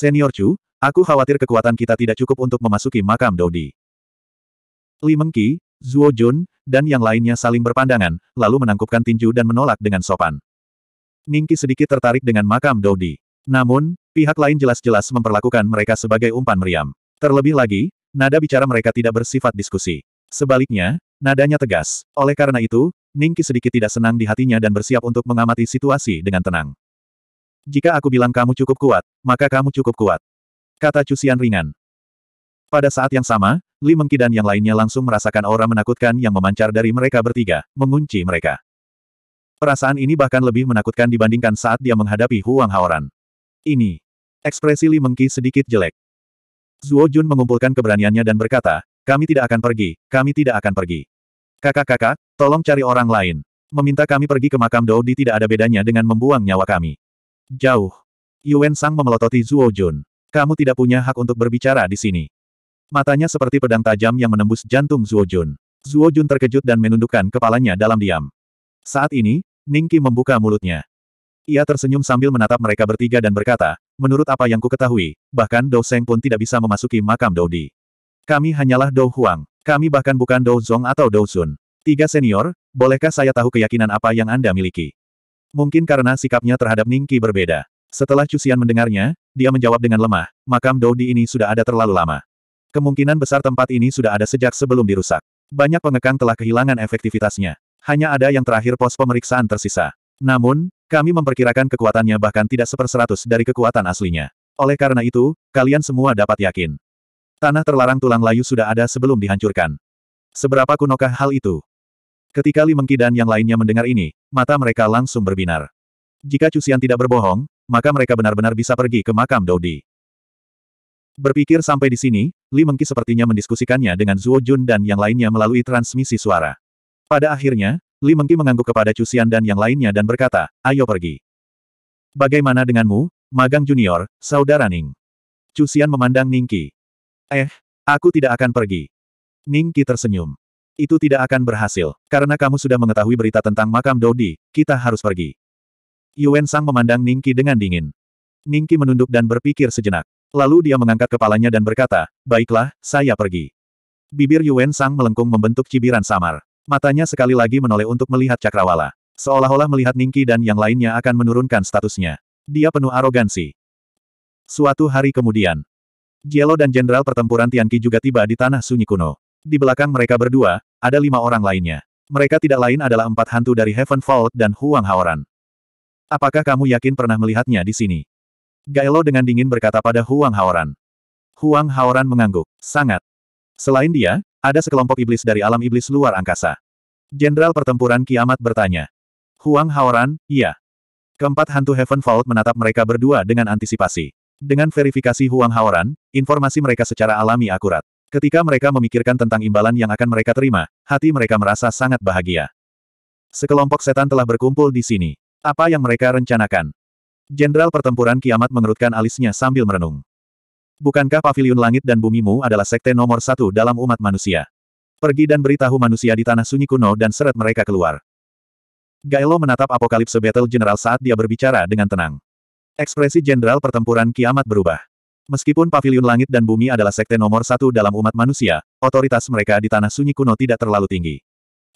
Senior Chu, aku khawatir kekuatan kita tidak cukup untuk memasuki makam Dodi. Li Mengqi, Zhuo Jun, dan yang lainnya saling berpandangan, lalu menangkupkan tinju dan menolak dengan sopan. Ningki sedikit tertarik dengan makam Dodi. Namun, pihak lain jelas-jelas memperlakukan mereka sebagai umpan meriam. Terlebih lagi, nada bicara mereka tidak bersifat diskusi. Sebaliknya, nadanya tegas. Oleh karena itu, Ningki sedikit tidak senang di hatinya dan bersiap untuk mengamati situasi dengan tenang. Jika aku bilang kamu cukup kuat, maka kamu cukup kuat. Kata Cusian ringan. Pada saat yang sama, Li Mengki dan yang lainnya langsung merasakan aura menakutkan yang memancar dari mereka bertiga, mengunci mereka. Perasaan ini bahkan lebih menakutkan dibandingkan saat dia menghadapi Huang Haoran. Ini. Ekspresi Li Mengki sedikit jelek. Zuo Jun mengumpulkan keberaniannya dan berkata, kami tidak akan pergi, kami tidak akan pergi. Kakak-kakak, tolong cari orang lain. Meminta kami pergi ke makam Di tidak ada bedanya dengan membuang nyawa kami. Jauh. Yuan Sang memelototi Zuo Jun. Kamu tidak punya hak untuk berbicara di sini. Matanya seperti pedang tajam yang menembus jantung Zuo Jun. Zuo Jun terkejut dan menundukkan kepalanya dalam diam. Saat ini, Ning Qi membuka mulutnya. Ia tersenyum sambil menatap mereka bertiga dan berkata, menurut apa yang kuketahui, bahkan Dou Seng pun tidak bisa memasuki makam Dou Di. Kami hanyalah Dou Huang. Kami bahkan bukan Dou Zong atau Dou Sun. Tiga senior, bolehkah saya tahu keyakinan apa yang Anda miliki? Mungkin karena sikapnya terhadap Ning Qi berbeda. Setelah Cusian mendengarnya, dia menjawab dengan lemah, makam Daudi ini sudah ada terlalu lama. Kemungkinan besar tempat ini sudah ada sejak sebelum dirusak. Banyak pengekang telah kehilangan efektivitasnya. Hanya ada yang terakhir pos pemeriksaan tersisa. Namun, kami memperkirakan kekuatannya bahkan tidak seperseratus dari kekuatan aslinya. Oleh karena itu, kalian semua dapat yakin. Tanah terlarang tulang layu sudah ada sebelum dihancurkan. Seberapa kunokah hal itu? Ketika Li dan yang lainnya mendengar ini, mata mereka langsung berbinar. Jika Cusian tidak berbohong, maka mereka benar-benar bisa pergi ke makam Dodi. Berpikir sampai di sini, Li Mengki sepertinya mendiskusikannya dengan Zuo Jun dan yang lainnya melalui transmisi suara. Pada akhirnya, Li Mengki mengangguk kepada Cusian dan yang lainnya dan berkata, ayo pergi. Bagaimana denganmu, Magang Junior, Saudara Ning? Cusian memandang Ningki. Eh, aku tidak akan pergi. Ningki tersenyum. Itu tidak akan berhasil, karena kamu sudah mengetahui berita tentang makam Dodi, kita harus pergi. Yuan Sang memandang Ningki dengan dingin. Ningki menunduk dan berpikir sejenak. Lalu dia mengangkat kepalanya dan berkata, baiklah, saya pergi. Bibir Yuan Sang melengkung membentuk cibiran samar. Matanya sekali lagi menoleh untuk melihat Cakrawala. Seolah-olah melihat Ningki dan yang lainnya akan menurunkan statusnya. Dia penuh arogansi. Suatu hari kemudian, Jielo dan Jenderal Pertempuran Tianqi juga tiba di tanah sunyi kuno. Di belakang mereka berdua, ada lima orang lainnya. Mereka tidak lain adalah empat hantu dari Heaven Vault dan Huang Haoran. Apakah kamu yakin pernah melihatnya di sini? Gailo dengan dingin berkata pada Huang Haoran. Huang Haoran mengangguk. Sangat. Selain dia, ada sekelompok iblis dari alam iblis luar angkasa. Jenderal pertempuran kiamat bertanya. Huang Haoran, iya. Keempat hantu Heaven Vault menatap mereka berdua dengan antisipasi. Dengan verifikasi Huang Haoran, informasi mereka secara alami akurat. Ketika mereka memikirkan tentang imbalan yang akan mereka terima, hati mereka merasa sangat bahagia. Sekelompok setan telah berkumpul di sini. Apa yang mereka rencanakan? Jenderal pertempuran kiamat mengerutkan alisnya sambil merenung. Bukankah pavilion langit dan bumimu adalah sekte nomor satu dalam umat manusia? Pergi dan beritahu manusia di tanah sunyi kuno dan seret mereka keluar. Gaelo menatap apokalipse battle general saat dia berbicara dengan tenang. Ekspresi jenderal pertempuran kiamat berubah. Meskipun pavilion langit dan bumi adalah sekte nomor satu dalam umat manusia, otoritas mereka di tanah sunyi kuno tidak terlalu tinggi.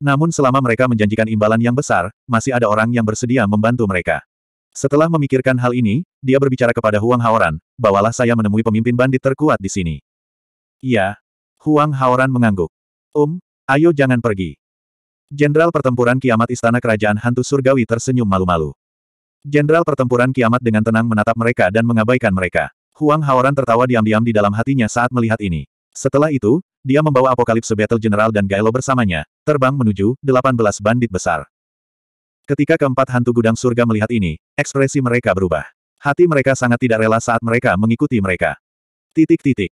Namun selama mereka menjanjikan imbalan yang besar, masih ada orang yang bersedia membantu mereka. Setelah memikirkan hal ini, dia berbicara kepada Huang Haoran, bawalah saya menemui pemimpin bandit terkuat di sini. Iya. Huang Haoran mengangguk. Um, ayo jangan pergi. Jenderal pertempuran kiamat istana kerajaan hantu surgawi tersenyum malu-malu. Jenderal pertempuran kiamat dengan tenang menatap mereka dan mengabaikan mereka. Huang Haoran tertawa diam-diam di dalam hatinya saat melihat ini. Setelah itu, dia membawa Apokalipse Battle General dan Gallo bersamanya, terbang menuju 18 bandit besar. Ketika keempat hantu gudang surga melihat ini, ekspresi mereka berubah. Hati mereka sangat tidak rela saat mereka mengikuti mereka. Titik-titik.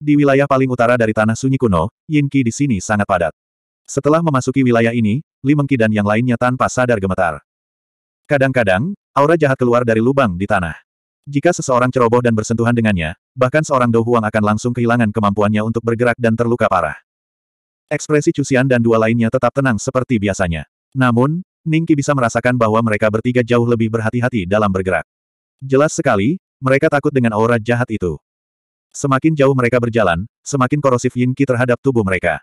Di wilayah paling utara dari tanah sunyi kuno, Yinki di sini sangat padat. Setelah memasuki wilayah ini, Li Mengki dan yang lainnya tanpa sadar gemetar. Kadang-kadang, aura jahat keluar dari lubang di tanah. Jika seseorang ceroboh dan bersentuhan dengannya, bahkan seorang Dou akan langsung kehilangan kemampuannya untuk bergerak dan terluka parah. Ekspresi Cusian dan dua lainnya tetap tenang seperti biasanya. Namun, Ningki bisa merasakan bahwa mereka bertiga jauh lebih berhati-hati dalam bergerak. Jelas sekali, mereka takut dengan aura jahat itu. Semakin jauh mereka berjalan, semakin korosif Yinki terhadap tubuh mereka.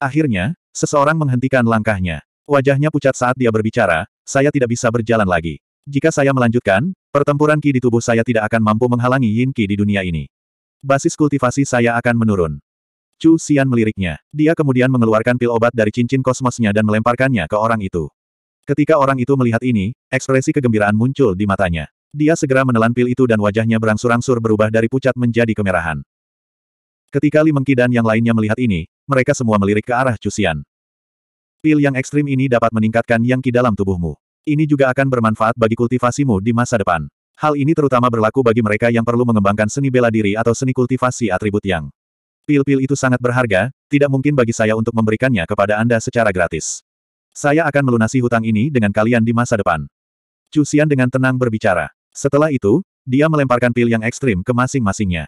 Akhirnya, seseorang menghentikan langkahnya. Wajahnya pucat saat dia berbicara, saya tidak bisa berjalan lagi. Jika saya melanjutkan, pertempuran Ki di tubuh saya tidak akan mampu menghalangi Yin Ki di dunia ini. Basis kultivasi saya akan menurun. Chu Xian meliriknya. Dia kemudian mengeluarkan pil obat dari cincin kosmosnya dan melemparkannya ke orang itu. Ketika orang itu melihat ini, ekspresi kegembiraan muncul di matanya. Dia segera menelan pil itu dan wajahnya berangsur-angsur berubah dari pucat menjadi kemerahan. Ketika Li Mengki dan yang lainnya melihat ini, mereka semua melirik ke arah Chu Xian. Pil yang ekstrim ini dapat meningkatkan yang ki dalam tubuhmu. Ini juga akan bermanfaat bagi kultivasimu di masa depan. Hal ini terutama berlaku bagi mereka yang perlu mengembangkan seni bela diri atau seni kultivasi atribut yang. Pil-pil itu sangat berharga, tidak mungkin bagi saya untuk memberikannya kepada Anda secara gratis. Saya akan melunasi hutang ini dengan kalian di masa depan. Cusian dengan tenang berbicara. Setelah itu, dia melemparkan pil yang ekstrim ke masing-masingnya.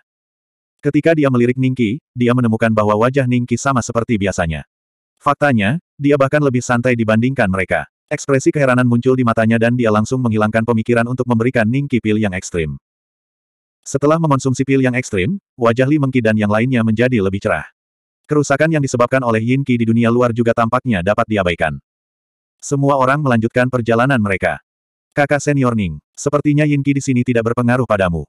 Ketika dia melirik Ningki, dia menemukan bahwa wajah Ningki sama seperti biasanya. Faktanya, dia bahkan lebih santai dibandingkan mereka. Ekspresi keheranan muncul di matanya dan dia langsung menghilangkan pemikiran untuk memberikan Qi pil yang ekstrim. Setelah mengonsumsi pil yang ekstrim, wajah Li Mengqi dan yang lainnya menjadi lebih cerah. Kerusakan yang disebabkan oleh Yin Qi di dunia luar juga tampaknya dapat diabaikan. Semua orang melanjutkan perjalanan mereka. Kakak senior Ning, sepertinya Yin Qi di sini tidak berpengaruh padamu.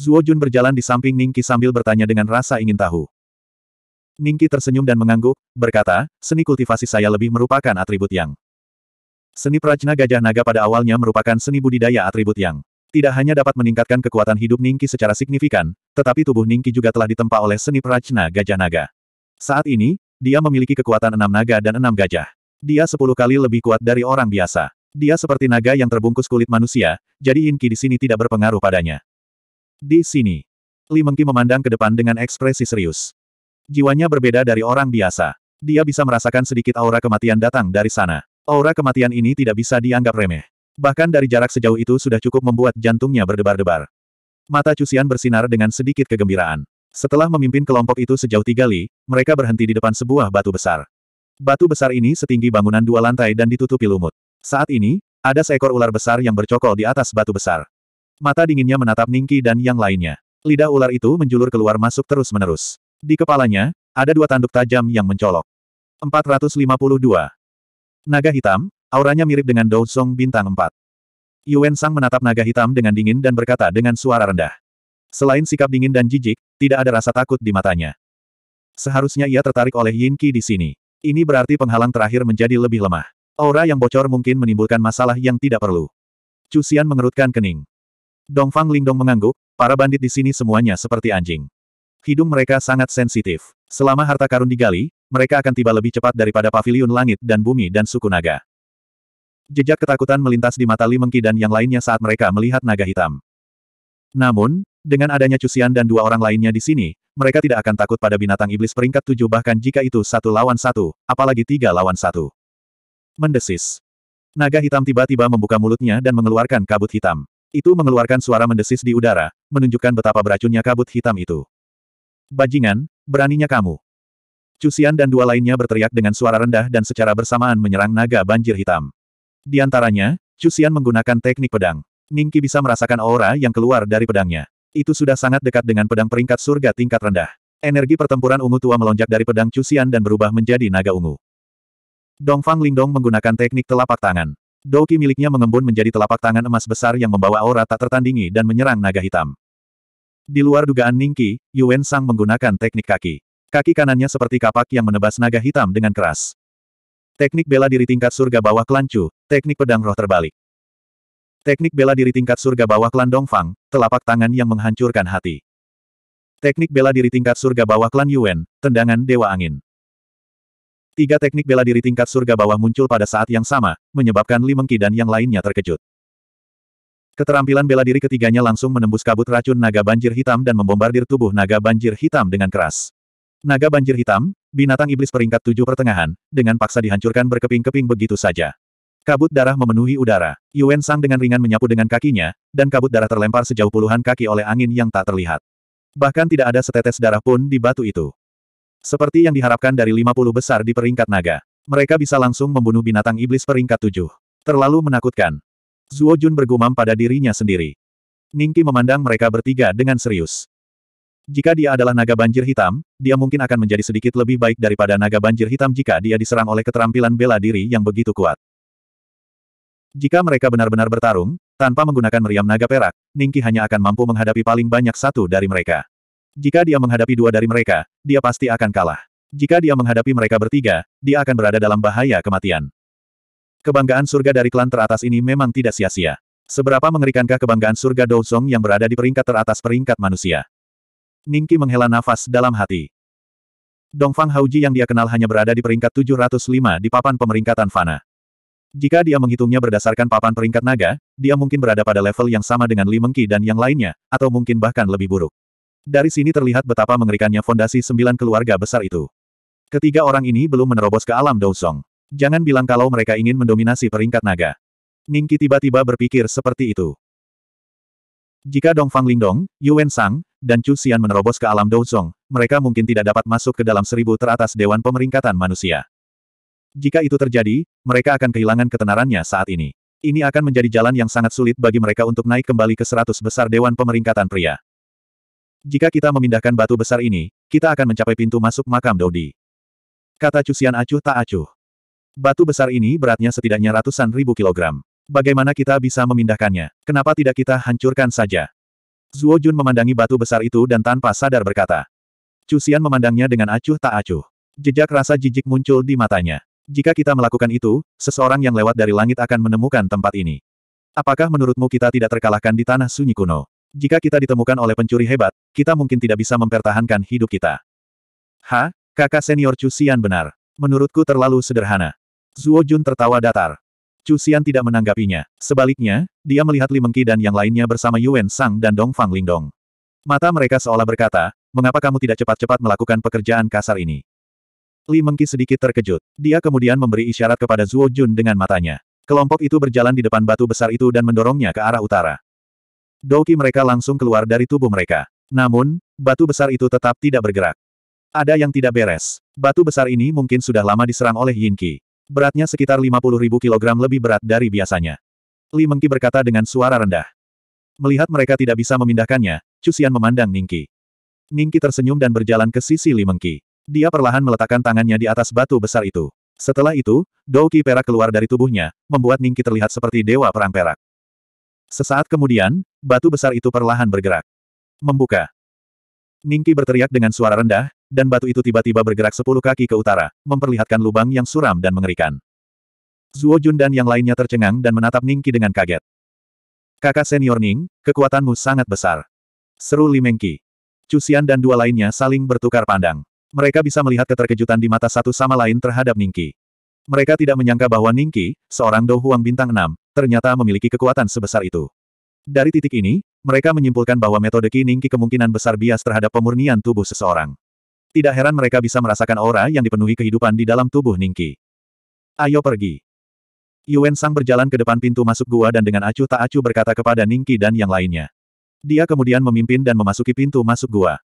Zuo Jun berjalan di samping Ning Qi sambil bertanya dengan rasa ingin tahu. Ning Qi tersenyum dan mengangguk, berkata, seni kultivasi saya lebih merupakan atribut yang Seni prajna gajah naga pada awalnya merupakan seni budidaya atribut yang tidak hanya dapat meningkatkan kekuatan hidup Ningki secara signifikan, tetapi tubuh Ningki juga telah ditempa oleh seni prajna gajah naga. Saat ini, dia memiliki kekuatan enam naga dan enam gajah. Dia sepuluh kali lebih kuat dari orang biasa. Dia seperti naga yang terbungkus kulit manusia, jadi Inki di sini tidak berpengaruh padanya. Di sini, Li Mengki memandang ke depan dengan ekspresi serius. Jiwanya berbeda dari orang biasa. Dia bisa merasakan sedikit aura kematian datang dari sana. Aura kematian ini tidak bisa dianggap remeh. Bahkan dari jarak sejauh itu sudah cukup membuat jantungnya berdebar-debar. Mata Cusian bersinar dengan sedikit kegembiraan. Setelah memimpin kelompok itu sejauh tiga li, mereka berhenti di depan sebuah batu besar. Batu besar ini setinggi bangunan dua lantai dan ditutupi lumut. Saat ini, ada seekor ular besar yang bercokol di atas batu besar. Mata dinginnya menatap Ningki dan yang lainnya. Lidah ular itu menjulur keluar masuk terus-menerus. Di kepalanya, ada dua tanduk tajam yang mencolok. 452. Naga hitam, auranya mirip dengan Dou Song bintang 4. Yuan Sang menatap naga hitam dengan dingin dan berkata dengan suara rendah. Selain sikap dingin dan jijik, tidak ada rasa takut di matanya. Seharusnya ia tertarik oleh Yin Qi di sini. Ini berarti penghalang terakhir menjadi lebih lemah. Aura yang bocor mungkin menimbulkan masalah yang tidak perlu. Chu Xian mengerutkan kening. Dong Fang Lingdong mengangguk, para bandit di sini semuanya seperti anjing. Hidung mereka sangat sensitif. Selama harta karun digali, mereka akan tiba lebih cepat daripada paviliun langit dan bumi dan suku naga. Jejak ketakutan melintas di mata Li Mengki dan yang lainnya saat mereka melihat naga hitam. Namun, dengan adanya Cusian dan dua orang lainnya di sini, mereka tidak akan takut pada binatang iblis peringkat tujuh bahkan jika itu satu lawan satu, apalagi tiga lawan satu. Mendesis. Naga hitam tiba-tiba membuka mulutnya dan mengeluarkan kabut hitam. Itu mengeluarkan suara mendesis di udara, menunjukkan betapa beracunnya kabut hitam itu. Bajingan, beraninya kamu. Cusian dan dua lainnya berteriak dengan suara rendah dan secara bersamaan menyerang naga banjir hitam. Di antaranya, Cusian menggunakan teknik pedang. Ningki bisa merasakan aura yang keluar dari pedangnya. Itu sudah sangat dekat dengan pedang peringkat surga tingkat rendah. Energi pertempuran ungu tua melonjak dari pedang Cusian dan berubah menjadi naga ungu. Dongfang Lingdong menggunakan teknik telapak tangan. Doki miliknya mengembun menjadi telapak tangan emas besar yang membawa aura tak tertandingi dan menyerang naga hitam. Di luar dugaan Ningki, Yuen Sang menggunakan teknik kaki. Kaki kanannya seperti kapak yang menebas naga hitam dengan keras. Teknik bela diri tingkat surga bawah klan Chu, teknik pedang roh terbalik. Teknik bela diri tingkat surga bawah klan Dongfang, telapak tangan yang menghancurkan hati. Teknik bela diri tingkat surga bawah klan Yuan, tendangan dewa angin. Tiga teknik bela diri tingkat surga bawah muncul pada saat yang sama, menyebabkan Li Mengki dan yang lainnya terkejut. Keterampilan bela diri ketiganya langsung menembus kabut racun naga banjir hitam dan membombardir tubuh naga banjir hitam dengan keras. Naga banjir hitam, binatang iblis peringkat tujuh pertengahan, dengan paksa dihancurkan berkeping-keping begitu saja. Kabut darah memenuhi udara. Yuan Sang dengan ringan menyapu dengan kakinya, dan kabut darah terlempar sejauh puluhan kaki oleh angin yang tak terlihat. Bahkan tidak ada setetes darah pun di batu itu. Seperti yang diharapkan dari 50 besar di peringkat naga. Mereka bisa langsung membunuh binatang iblis peringkat tujuh. Terlalu menakutkan. Zuo Jun bergumam pada dirinya sendiri. Ningki memandang mereka bertiga dengan serius. Jika dia adalah naga banjir hitam, dia mungkin akan menjadi sedikit lebih baik daripada naga banjir hitam jika dia diserang oleh keterampilan bela diri yang begitu kuat. Jika mereka benar-benar bertarung, tanpa menggunakan meriam naga perak, Ningki hanya akan mampu menghadapi paling banyak satu dari mereka. Jika dia menghadapi dua dari mereka, dia pasti akan kalah. Jika dia menghadapi mereka bertiga, dia akan berada dalam bahaya kematian. Kebanggaan surga dari klan teratas ini memang tidak sia-sia. Seberapa mengerikankah kebanggaan surga Douzong yang berada di peringkat teratas peringkat manusia? Ningki menghela nafas dalam hati. Dongfang Hauji yang dia kenal hanya berada di peringkat 705 di papan pemeringkatan Fana. Jika dia menghitungnya berdasarkan papan peringkat naga, dia mungkin berada pada level yang sama dengan Li Mengki dan yang lainnya, atau mungkin bahkan lebih buruk. Dari sini terlihat betapa mengerikannya fondasi sembilan keluarga besar itu. Ketiga orang ini belum menerobos ke alam Dousong. Jangan bilang kalau mereka ingin mendominasi peringkat naga. Ningki tiba-tiba berpikir seperti itu. Jika Dong Fang Lingdong, Yuan Sang, dan Chu Xian menerobos ke alam Douzong, mereka mungkin tidak dapat masuk ke dalam seribu teratas Dewan Pemeringkatan Manusia. Jika itu terjadi, mereka akan kehilangan ketenarannya saat ini. Ini akan menjadi jalan yang sangat sulit bagi mereka untuk naik kembali ke seratus besar Dewan Pemeringkatan Pria. Jika kita memindahkan batu besar ini, kita akan mencapai pintu masuk makam Dodi. Kata Cusian acuh tak acuh. Batu besar ini beratnya setidaknya ratusan ribu kilogram. Bagaimana kita bisa memindahkannya? Kenapa tidak kita hancurkan saja? Zuo Jun memandangi batu besar itu dan tanpa sadar berkata. Cusian memandangnya dengan acuh tak acuh. Jejak rasa jijik muncul di matanya. Jika kita melakukan itu, seseorang yang lewat dari langit akan menemukan tempat ini. Apakah menurutmu kita tidak terkalahkan di tanah sunyi kuno? Jika kita ditemukan oleh pencuri hebat, kita mungkin tidak bisa mempertahankan hidup kita. Ha, kakak senior Cusian benar. Menurutku terlalu sederhana. Zuo Jun tertawa datar. Chu Xian tidak menanggapinya. Sebaliknya, dia melihat Li Mengqi dan yang lainnya bersama Yuan Sang dan Dong Fang Lingdong. Mata mereka seolah berkata, mengapa kamu tidak cepat-cepat melakukan pekerjaan kasar ini? Li Mengqi sedikit terkejut. Dia kemudian memberi isyarat kepada Zhuo Jun dengan matanya. Kelompok itu berjalan di depan batu besar itu dan mendorongnya ke arah utara. Doki mereka langsung keluar dari tubuh mereka. Namun, batu besar itu tetap tidak bergerak. Ada yang tidak beres. Batu besar ini mungkin sudah lama diserang oleh Yin Qi. Beratnya sekitar 50.000 kg lebih berat dari biasanya. Li Mengki berkata dengan suara rendah. Melihat mereka tidak bisa memindahkannya, Cusian memandang Ningki. Ningki tersenyum dan berjalan ke sisi Li Mengki. Dia perlahan meletakkan tangannya di atas batu besar itu. Setelah itu, Douki perak keluar dari tubuhnya, membuat Ningki terlihat seperti dewa perang perak. Sesaat kemudian, batu besar itu perlahan bergerak. Membuka. Ningki berteriak dengan suara rendah, dan batu itu tiba-tiba bergerak sepuluh kaki ke utara, memperlihatkan lubang yang suram dan mengerikan. Zuo Jun dan yang lainnya tercengang dan menatap Ningki dengan kaget. Kakak senior Ning, kekuatanmu sangat besar. Seru Li Mengki. Cusian dan dua lainnya saling bertukar pandang. Mereka bisa melihat keterkejutan di mata satu sama lain terhadap Ningki. Mereka tidak menyangka bahwa Ningki, seorang Dou Huang bintang enam, ternyata memiliki kekuatan sebesar itu. Dari titik ini, mereka menyimpulkan bahwa metode Qiningqi kemungkinan besar bias terhadap pemurnian tubuh seseorang. Tidak heran mereka bisa merasakan aura yang dipenuhi kehidupan di dalam tubuh Ningqi. Ayo pergi. Yuan Sang berjalan ke depan pintu masuk gua dan dengan acuh tak acuh berkata kepada Ningqi dan yang lainnya. Dia kemudian memimpin dan memasuki pintu masuk gua.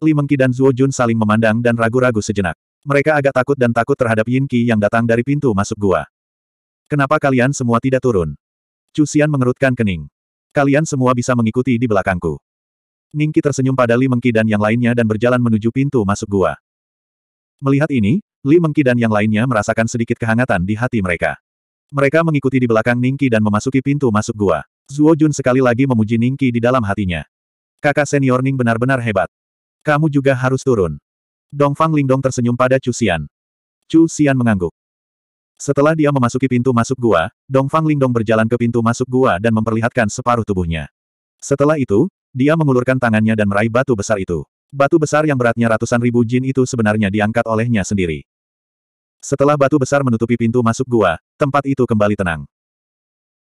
Li Mengqi dan Zuo Jun saling memandang dan ragu-ragu sejenak. Mereka agak takut dan takut terhadap Yin Qi yang datang dari pintu masuk gua. Kenapa kalian semua tidak turun? Cusian mengerutkan kening. Kalian semua bisa mengikuti di belakangku. Ningki tersenyum pada Li Mengki dan yang lainnya dan berjalan menuju pintu masuk gua. Melihat ini, Li Mengki dan yang lainnya merasakan sedikit kehangatan di hati mereka. Mereka mengikuti di belakang Ningki dan memasuki pintu masuk gua. Zuo Jun sekali lagi memuji Ningki di dalam hatinya. Kakak senior Ning benar-benar hebat. Kamu juga harus turun. Dong Fang Lingdong tersenyum pada Chu Xian. Chu Xian mengangguk. Setelah dia memasuki pintu masuk gua, Dong Fang Lingdong berjalan ke pintu masuk gua dan memperlihatkan separuh tubuhnya. Setelah itu, dia mengulurkan tangannya dan meraih batu besar itu. Batu besar yang beratnya ratusan ribu jin itu sebenarnya diangkat olehnya sendiri. Setelah batu besar menutupi pintu masuk gua, tempat itu kembali tenang.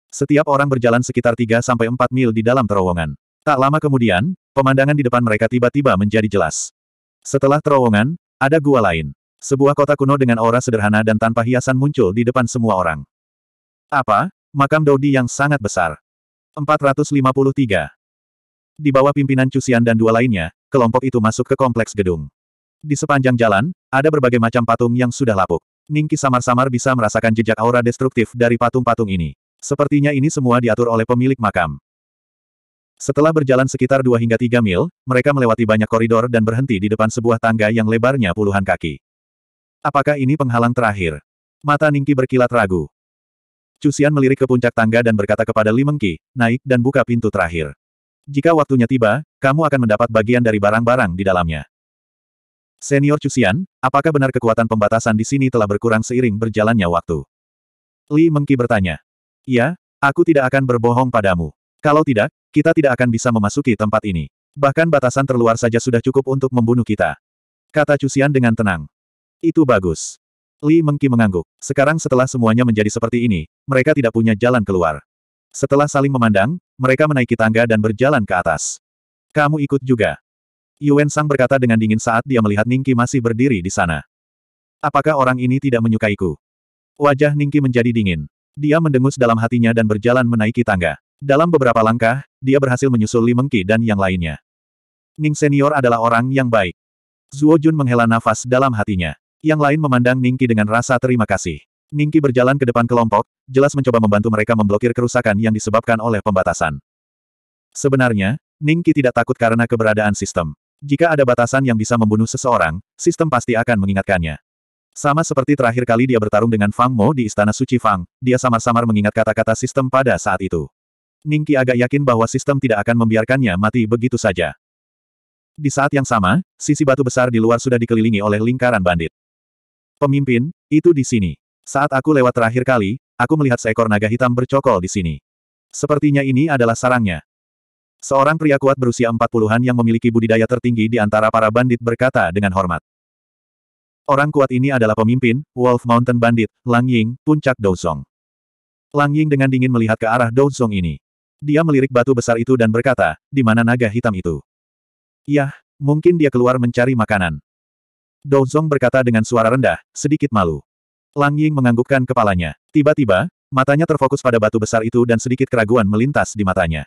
Setiap orang berjalan sekitar 3-4 mil di dalam terowongan. Tak lama kemudian, pemandangan di depan mereka tiba-tiba menjadi jelas. Setelah terowongan, ada gua lain. Sebuah kota kuno dengan aura sederhana dan tanpa hiasan muncul di depan semua orang. Apa? Makam Dodi yang sangat besar. 453. Di bawah pimpinan Cusian dan dua lainnya, kelompok itu masuk ke kompleks gedung. Di sepanjang jalan, ada berbagai macam patung yang sudah lapuk. Ningki samar-samar bisa merasakan jejak aura destruktif dari patung-patung ini. Sepertinya ini semua diatur oleh pemilik makam. Setelah berjalan sekitar 2 hingga 3 mil, mereka melewati banyak koridor dan berhenti di depan sebuah tangga yang lebarnya puluhan kaki. Apakah ini penghalang terakhir? Mata Ningki berkilat ragu. Cusian melirik ke puncak tangga dan berkata kepada Li Mengki, naik dan buka pintu terakhir. Jika waktunya tiba, kamu akan mendapat bagian dari barang-barang di dalamnya. Senior Cusian, apakah benar kekuatan pembatasan di sini telah berkurang seiring berjalannya waktu? Li Mengki bertanya. Ya, aku tidak akan berbohong padamu. Kalau tidak, kita tidak akan bisa memasuki tempat ini. Bahkan batasan terluar saja sudah cukup untuk membunuh kita. Kata Cusian dengan tenang. Itu bagus. Li Mengki mengangguk. Sekarang setelah semuanya menjadi seperti ini, mereka tidak punya jalan keluar. Setelah saling memandang, mereka menaiki tangga dan berjalan ke atas. Kamu ikut juga. Yuen Sang berkata dengan dingin saat dia melihat Ningki masih berdiri di sana. Apakah orang ini tidak menyukaiku? Wajah Ningki menjadi dingin. Dia mendengus dalam hatinya dan berjalan menaiki tangga. Dalam beberapa langkah, dia berhasil menyusul Li Mengki dan yang lainnya. Ning Senior adalah orang yang baik. Zuo Jun menghela nafas dalam hatinya. Yang lain memandang Ningki dengan rasa terima kasih. Ningki berjalan ke depan kelompok, jelas mencoba membantu mereka memblokir kerusakan yang disebabkan oleh pembatasan. Sebenarnya, Ningki tidak takut karena keberadaan sistem. Jika ada batasan yang bisa membunuh seseorang, sistem pasti akan mengingatkannya. Sama seperti terakhir kali dia bertarung dengan Fang Mo di Istana Suci Fang, dia samar-samar mengingat kata-kata sistem pada saat itu. Ningki agak yakin bahwa sistem tidak akan membiarkannya mati begitu saja. Di saat yang sama, sisi batu besar di luar sudah dikelilingi oleh lingkaran bandit. Pemimpin, itu di sini. Saat aku lewat terakhir kali, aku melihat seekor naga hitam bercokol di sini. Sepertinya ini adalah sarangnya. Seorang pria kuat berusia empat puluhan yang memiliki budidaya tertinggi di antara para bandit berkata dengan hormat. Orang kuat ini adalah pemimpin, Wolf Mountain Bandit, Lang Ying, puncak Dozong. Lang Ying dengan dingin melihat ke arah Dozong ini. Dia melirik batu besar itu dan berkata, di mana naga hitam itu? Yah, mungkin dia keluar mencari makanan. Zong berkata dengan suara rendah, sedikit malu. Lang Ying menganggukkan kepalanya. Tiba-tiba, matanya terfokus pada batu besar itu dan sedikit keraguan melintas di matanya.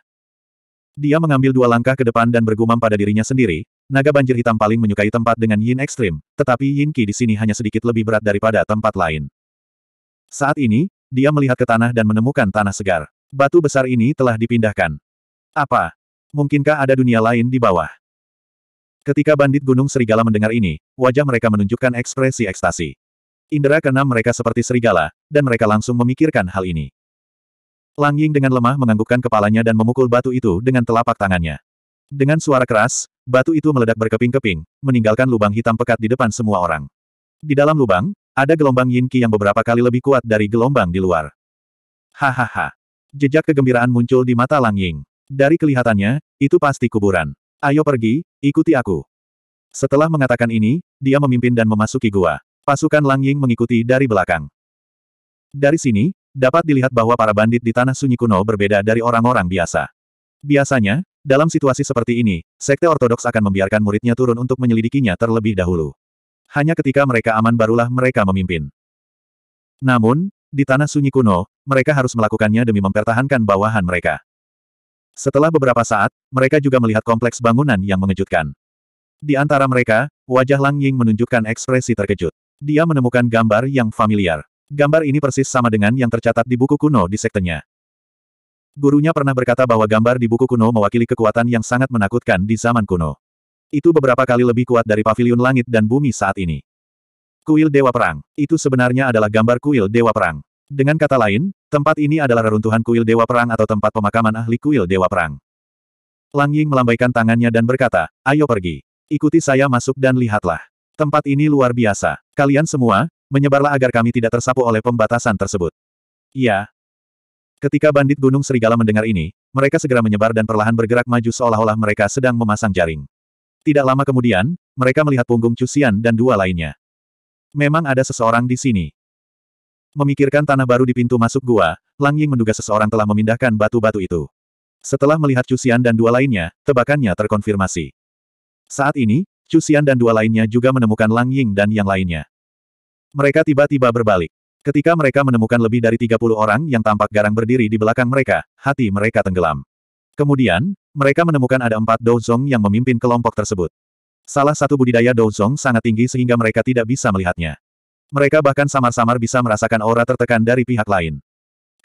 Dia mengambil dua langkah ke depan dan bergumam pada dirinya sendiri, naga banjir hitam paling menyukai tempat dengan yin ekstrim, tetapi yin Qi di sini hanya sedikit lebih berat daripada tempat lain. Saat ini, dia melihat ke tanah dan menemukan tanah segar. Batu besar ini telah dipindahkan. Apa? Mungkinkah ada dunia lain di bawah? Ketika bandit Gunung Serigala mendengar ini, wajah mereka menunjukkan ekspresi ekstasi. Indera keenam mereka seperti serigala, dan mereka langsung memikirkan hal ini. Lang Ying dengan lemah menganggukkan kepalanya dan memukul batu itu dengan telapak tangannya. Dengan suara keras, batu itu meledak berkeping-keping, meninggalkan lubang hitam pekat di depan semua orang. Di dalam lubang, ada gelombang Yin Qi yang beberapa kali lebih kuat dari gelombang di luar. Hahaha. Jejak kegembiraan muncul di mata Lang Ying. Dari kelihatannya, itu pasti kuburan. Ayo pergi, ikuti aku. Setelah mengatakan ini, dia memimpin dan memasuki gua. Pasukan Lang Ying mengikuti dari belakang. Dari sini, dapat dilihat bahwa para bandit di tanah sunyi kuno berbeda dari orang-orang biasa. Biasanya, dalam situasi seperti ini, sekte ortodoks akan membiarkan muridnya turun untuk menyelidikinya terlebih dahulu. Hanya ketika mereka aman barulah mereka memimpin. Namun, di tanah sunyi kuno, mereka harus melakukannya demi mempertahankan bawahan mereka. Setelah beberapa saat, mereka juga melihat kompleks bangunan yang mengejutkan. Di antara mereka, wajah Lang Ying menunjukkan ekspresi terkejut. Dia menemukan gambar yang familiar. Gambar ini persis sama dengan yang tercatat di buku kuno di sektenya. Gurunya pernah berkata bahwa gambar di buku kuno mewakili kekuatan yang sangat menakutkan di zaman kuno. Itu beberapa kali lebih kuat dari pavilion langit dan bumi saat ini. Kuil Dewa Perang. Itu sebenarnya adalah gambar kuil Dewa Perang. Dengan kata lain, tempat ini adalah reruntuhan kuil Dewa Perang atau tempat pemakaman ahli kuil Dewa Perang. Lang Ying melambaikan tangannya dan berkata, ayo pergi. Ikuti saya masuk dan lihatlah. Tempat ini luar biasa. Kalian semua, menyebarlah agar kami tidak tersapu oleh pembatasan tersebut. Iya. Ketika bandit Gunung Serigala mendengar ini, mereka segera menyebar dan perlahan bergerak maju seolah-olah mereka sedang memasang jaring. Tidak lama kemudian, mereka melihat punggung Cusian dan dua lainnya. Memang ada seseorang di sini. Memikirkan tanah baru di pintu masuk gua, Lang Ying menduga seseorang telah memindahkan batu-batu itu. Setelah melihat Cusian dan dua lainnya, tebakannya terkonfirmasi. Saat ini, Cusian dan dua lainnya juga menemukan Lang Ying dan yang lainnya. Mereka tiba-tiba berbalik. Ketika mereka menemukan lebih dari 30 orang yang tampak garang berdiri di belakang mereka, hati mereka tenggelam. Kemudian, mereka menemukan ada empat Douzong yang memimpin kelompok tersebut. Salah satu budidaya Douzong sangat tinggi sehingga mereka tidak bisa melihatnya. Mereka bahkan samar-samar bisa merasakan aura tertekan dari pihak lain.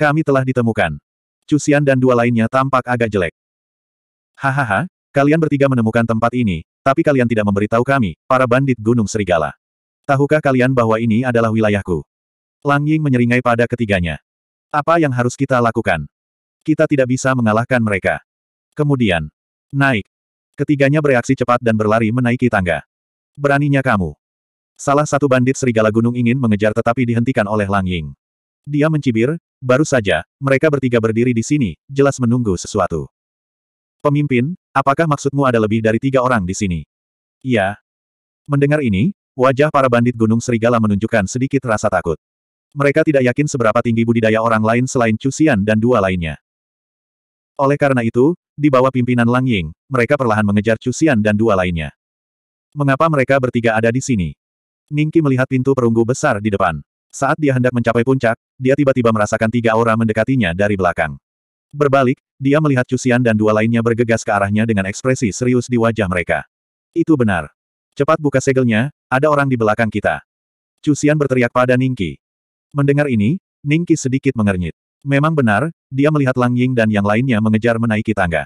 Kami telah ditemukan. Cusian dan dua lainnya tampak agak jelek. Hahaha, kalian bertiga menemukan tempat ini, tapi kalian tidak memberitahu kami, para bandit Gunung Serigala. Tahukah kalian bahwa ini adalah wilayahku? Lang Ying menyeringai pada ketiganya. Apa yang harus kita lakukan? Kita tidak bisa mengalahkan mereka. Kemudian, naik. Ketiganya bereaksi cepat dan berlari menaiki tangga. Beraninya kamu. Salah satu bandit serigala gunung ingin mengejar tetapi dihentikan oleh Lang Ying. Dia mencibir, baru saja, mereka bertiga berdiri di sini, jelas menunggu sesuatu. Pemimpin, apakah maksudmu ada lebih dari tiga orang di sini? Iya. Mendengar ini, wajah para bandit gunung serigala menunjukkan sedikit rasa takut. Mereka tidak yakin seberapa tinggi budidaya orang lain selain Cusian dan dua lainnya. Oleh karena itu, di bawah pimpinan Lang Ying, mereka perlahan mengejar Cusian dan dua lainnya. Mengapa mereka bertiga ada di sini? Ningki melihat pintu perunggu besar di depan. Saat dia hendak mencapai puncak, dia tiba-tiba merasakan tiga aura mendekatinya dari belakang. Berbalik, dia melihat Cusian dan dua lainnya bergegas ke arahnya dengan ekspresi serius di wajah mereka. Itu benar. Cepat buka segelnya, ada orang di belakang kita. Cusian berteriak pada Ningki. Mendengar ini, Ningki sedikit mengernyit. Memang benar, dia melihat Lang Ying dan yang lainnya mengejar menaiki tangga.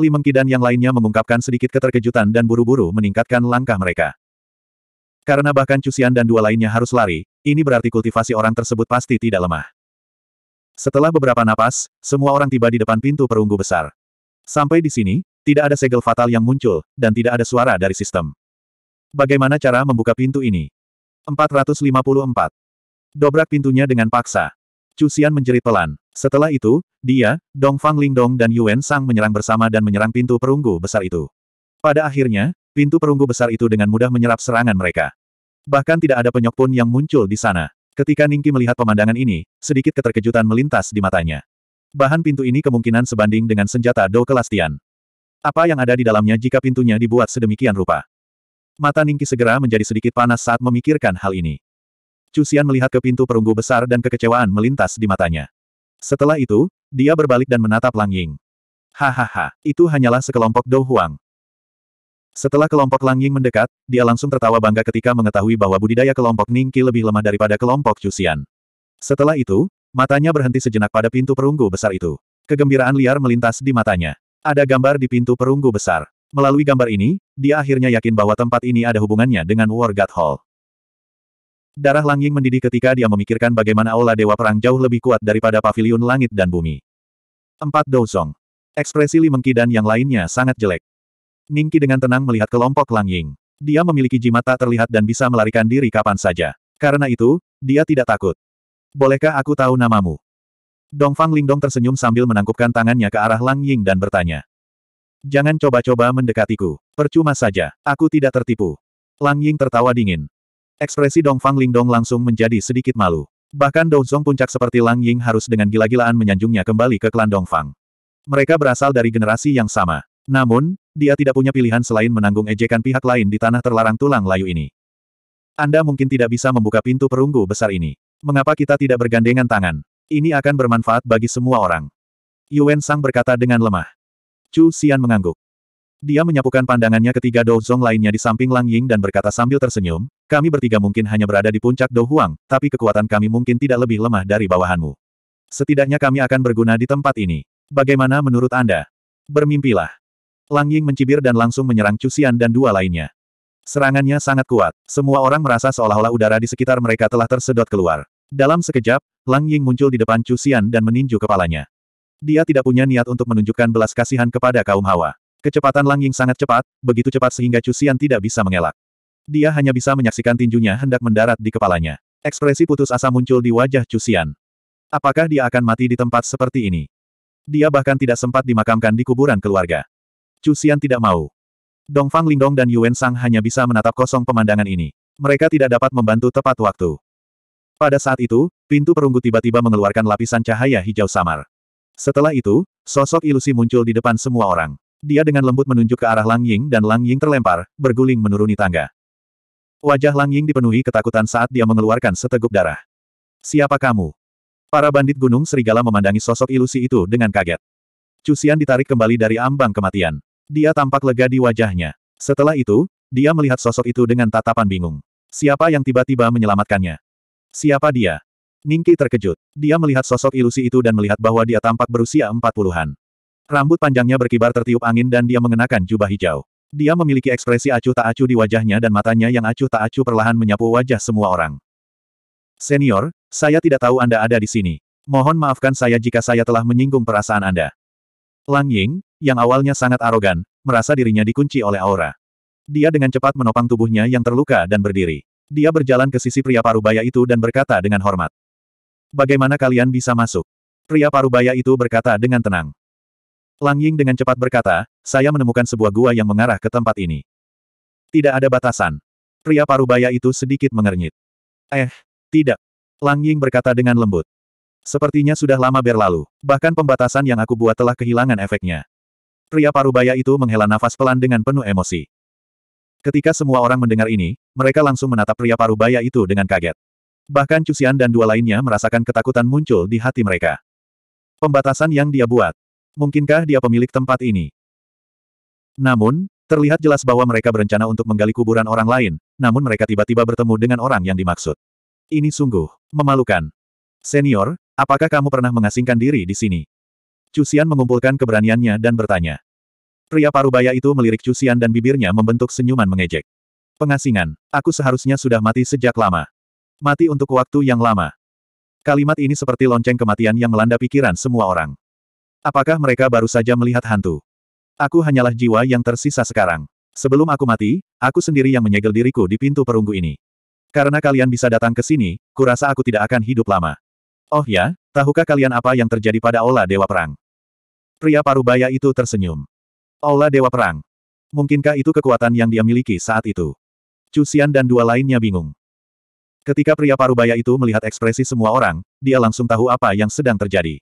Li Mengki dan yang lainnya mengungkapkan sedikit keterkejutan dan buru-buru meningkatkan langkah mereka. Karena bahkan Cusian dan dua lainnya harus lari, ini berarti kultivasi orang tersebut pasti tidak lemah. Setelah beberapa napas, semua orang tiba di depan pintu perunggu besar. Sampai di sini, tidak ada segel fatal yang muncul, dan tidak ada suara dari sistem. Bagaimana cara membuka pintu ini? 454. Dobrak pintunya dengan paksa. Cusian menjerit pelan. Setelah itu, dia, Dong Fang Lingdong dan Yuan Sang menyerang bersama dan menyerang pintu perunggu besar itu. Pada akhirnya, Pintu perunggu besar itu dengan mudah menyerap serangan mereka. Bahkan tidak ada penyok pun yang muncul di sana. Ketika Ningki melihat pemandangan ini, sedikit keterkejutan melintas di matanya. Bahan pintu ini kemungkinan sebanding dengan senjata Do kelastian. Apa yang ada di dalamnya jika pintunya dibuat sedemikian rupa? Mata Ningki segera menjadi sedikit panas saat memikirkan hal ini. Cusian melihat ke pintu perunggu besar dan kekecewaan melintas di matanya. Setelah itu, dia berbalik dan menatap Lang Ying. Hahaha, itu hanyalah sekelompok Dou Huang. Setelah kelompok Lang Ying mendekat, dia langsung tertawa bangga ketika mengetahui bahwa budidaya kelompok Ningqi lebih lemah daripada kelompok Cusian. Setelah itu, matanya berhenti sejenak pada pintu perunggu besar itu. Kegembiraan liar melintas di matanya. Ada gambar di pintu perunggu besar. Melalui gambar ini, dia akhirnya yakin bahwa tempat ini ada hubungannya dengan War God Hall. Darah Lang Ying mendidih ketika dia memikirkan bagaimana Aula Dewa Perang jauh lebih kuat daripada paviliun langit dan bumi. 4 Dozong. Ekspresi Li Mengki dan yang lainnya sangat jelek. Ningki dengan tenang melihat kelompok Langying. Dia memiliki jimat tak terlihat dan bisa melarikan diri kapan saja. Karena itu, dia tidak takut. Bolehkah aku tahu namamu? Dongfang Lingdong tersenyum sambil menangkupkan tangannya ke arah Lang Ying dan bertanya. Jangan coba-coba mendekatiku. Percuma saja, aku tidak tertipu. Lang Ying tertawa dingin. Ekspresi Dongfang Lingdong langsung menjadi sedikit malu. Bahkan Douzong puncak seperti Lang Ying harus dengan gila-gilaan menyanjungnya kembali ke klan Dongfang. Mereka berasal dari generasi yang sama. Namun, dia tidak punya pilihan selain menanggung ejekan pihak lain di tanah terlarang tulang layu ini. Anda mungkin tidak bisa membuka pintu perunggu besar ini. Mengapa kita tidak bergandengan tangan? Ini akan bermanfaat bagi semua orang. Yuen Sang berkata dengan lemah. Chu Xian mengangguk. Dia menyapukan pandangannya ketiga Douzong lainnya di samping Lang Ying dan berkata sambil tersenyum, kami bertiga mungkin hanya berada di puncak Dou Huang, tapi kekuatan kami mungkin tidak lebih lemah dari bawahanmu. Setidaknya kami akan berguna di tempat ini. Bagaimana menurut Anda? Bermimpilah. Lang Ying mencibir dan langsung menyerang Cusian dan dua lainnya. Serangannya sangat kuat. Semua orang merasa seolah-olah udara di sekitar mereka telah tersedot keluar. Dalam sekejap, Lang Ying muncul di depan Cusian dan meninju kepalanya. Dia tidak punya niat untuk menunjukkan belas kasihan kepada kaum Hawa. Kecepatan Lang Ying sangat cepat, begitu cepat sehingga Cusian tidak bisa mengelak. Dia hanya bisa menyaksikan tinjunya hendak mendarat di kepalanya. Ekspresi putus asa muncul di wajah Cusian. Apakah dia akan mati di tempat seperti ini? Dia bahkan tidak sempat dimakamkan di kuburan keluarga. Chu Xian tidak mau. Dong Fang Lingdong dan Yuan Sang hanya bisa menatap kosong pemandangan ini. Mereka tidak dapat membantu tepat waktu. Pada saat itu, pintu perunggu tiba-tiba mengeluarkan lapisan cahaya hijau samar. Setelah itu, sosok ilusi muncul di depan semua orang. Dia dengan lembut menunjuk ke arah Lang Ying dan Lang Ying terlempar, berguling menuruni tangga. Wajah Lang Ying dipenuhi ketakutan saat dia mengeluarkan seteguk darah. Siapa kamu? Para bandit gunung serigala memandangi sosok ilusi itu dengan kaget. Cusian ditarik kembali dari ambang kematian. Dia tampak lega di wajahnya. Setelah itu, dia melihat sosok itu dengan tatapan bingung. Siapa yang tiba-tiba menyelamatkannya? Siapa dia? Ningki terkejut. Dia melihat sosok ilusi itu dan melihat bahwa dia tampak berusia empat puluhan. Rambut panjangnya berkibar tertiup angin dan dia mengenakan jubah hijau. Dia memiliki ekspresi acuh tak acuh di wajahnya dan matanya yang acuh tak acuh perlahan menyapu wajah semua orang. Senior, saya tidak tahu Anda ada di sini. Mohon maafkan saya jika saya telah menyinggung perasaan Anda. Lang Ying, yang awalnya sangat arogan, merasa dirinya dikunci oleh aura. Dia dengan cepat menopang tubuhnya yang terluka dan berdiri. Dia berjalan ke sisi pria parubaya itu dan berkata dengan hormat. Bagaimana kalian bisa masuk? Pria parubaya itu berkata dengan tenang. Lang Ying dengan cepat berkata, saya menemukan sebuah gua yang mengarah ke tempat ini. Tidak ada batasan. Pria parubaya itu sedikit mengernyit. Eh, tidak. Lang Ying berkata dengan lembut. Sepertinya sudah lama berlalu, bahkan pembatasan yang aku buat telah kehilangan efeknya. Pria parubaya itu menghela nafas pelan dengan penuh emosi. Ketika semua orang mendengar ini, mereka langsung menatap pria parubaya itu dengan kaget. Bahkan Cusian dan dua lainnya merasakan ketakutan muncul di hati mereka. Pembatasan yang dia buat. Mungkinkah dia pemilik tempat ini? Namun, terlihat jelas bahwa mereka berencana untuk menggali kuburan orang lain, namun mereka tiba-tiba bertemu dengan orang yang dimaksud. Ini sungguh memalukan. Senior, Apakah kamu pernah mengasingkan diri di sini? Cusian mengumpulkan keberaniannya dan bertanya. Pria parubaya itu melirik Cusian dan bibirnya membentuk senyuman mengejek. Pengasingan, aku seharusnya sudah mati sejak lama. Mati untuk waktu yang lama. Kalimat ini seperti lonceng kematian yang melanda pikiran semua orang. Apakah mereka baru saja melihat hantu? Aku hanyalah jiwa yang tersisa sekarang. Sebelum aku mati, aku sendiri yang menyegel diriku di pintu perunggu ini. Karena kalian bisa datang ke sini, kurasa aku tidak akan hidup lama. Oh ya, tahukah kalian apa yang terjadi pada Ola Dewa Perang? Pria parubaya itu tersenyum. Ola Dewa Perang. Mungkinkah itu kekuatan yang dia miliki saat itu? Cusian dan dua lainnya bingung. Ketika pria parubaya itu melihat ekspresi semua orang, dia langsung tahu apa yang sedang terjadi.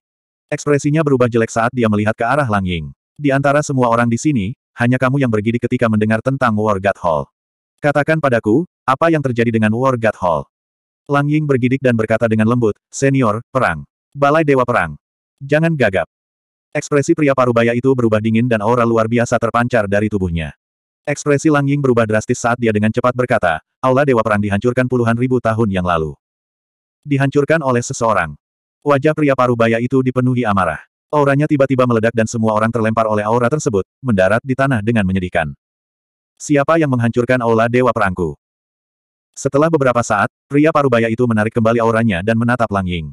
Ekspresinya berubah jelek saat dia melihat ke arah Lang Ying. Di antara semua orang di sini, hanya kamu yang bergidi ketika mendengar tentang War God Hall. Katakan padaku, apa yang terjadi dengan War God Hall? Lang Ying bergidik dan berkata dengan lembut, Senior, perang. Balai Dewa Perang. Jangan gagap. Ekspresi pria parubaya itu berubah dingin dan aura luar biasa terpancar dari tubuhnya. Ekspresi Lang Ying berubah drastis saat dia dengan cepat berkata, Aula Dewa Perang dihancurkan puluhan ribu tahun yang lalu. Dihancurkan oleh seseorang. Wajah pria parubaya itu dipenuhi amarah. Auranya tiba-tiba meledak dan semua orang terlempar oleh aura tersebut, mendarat di tanah dengan menyedihkan. Siapa yang menghancurkan Aula Dewa Perangku? Setelah beberapa saat, pria parubaya itu menarik kembali auranya dan menatap Lang Ying.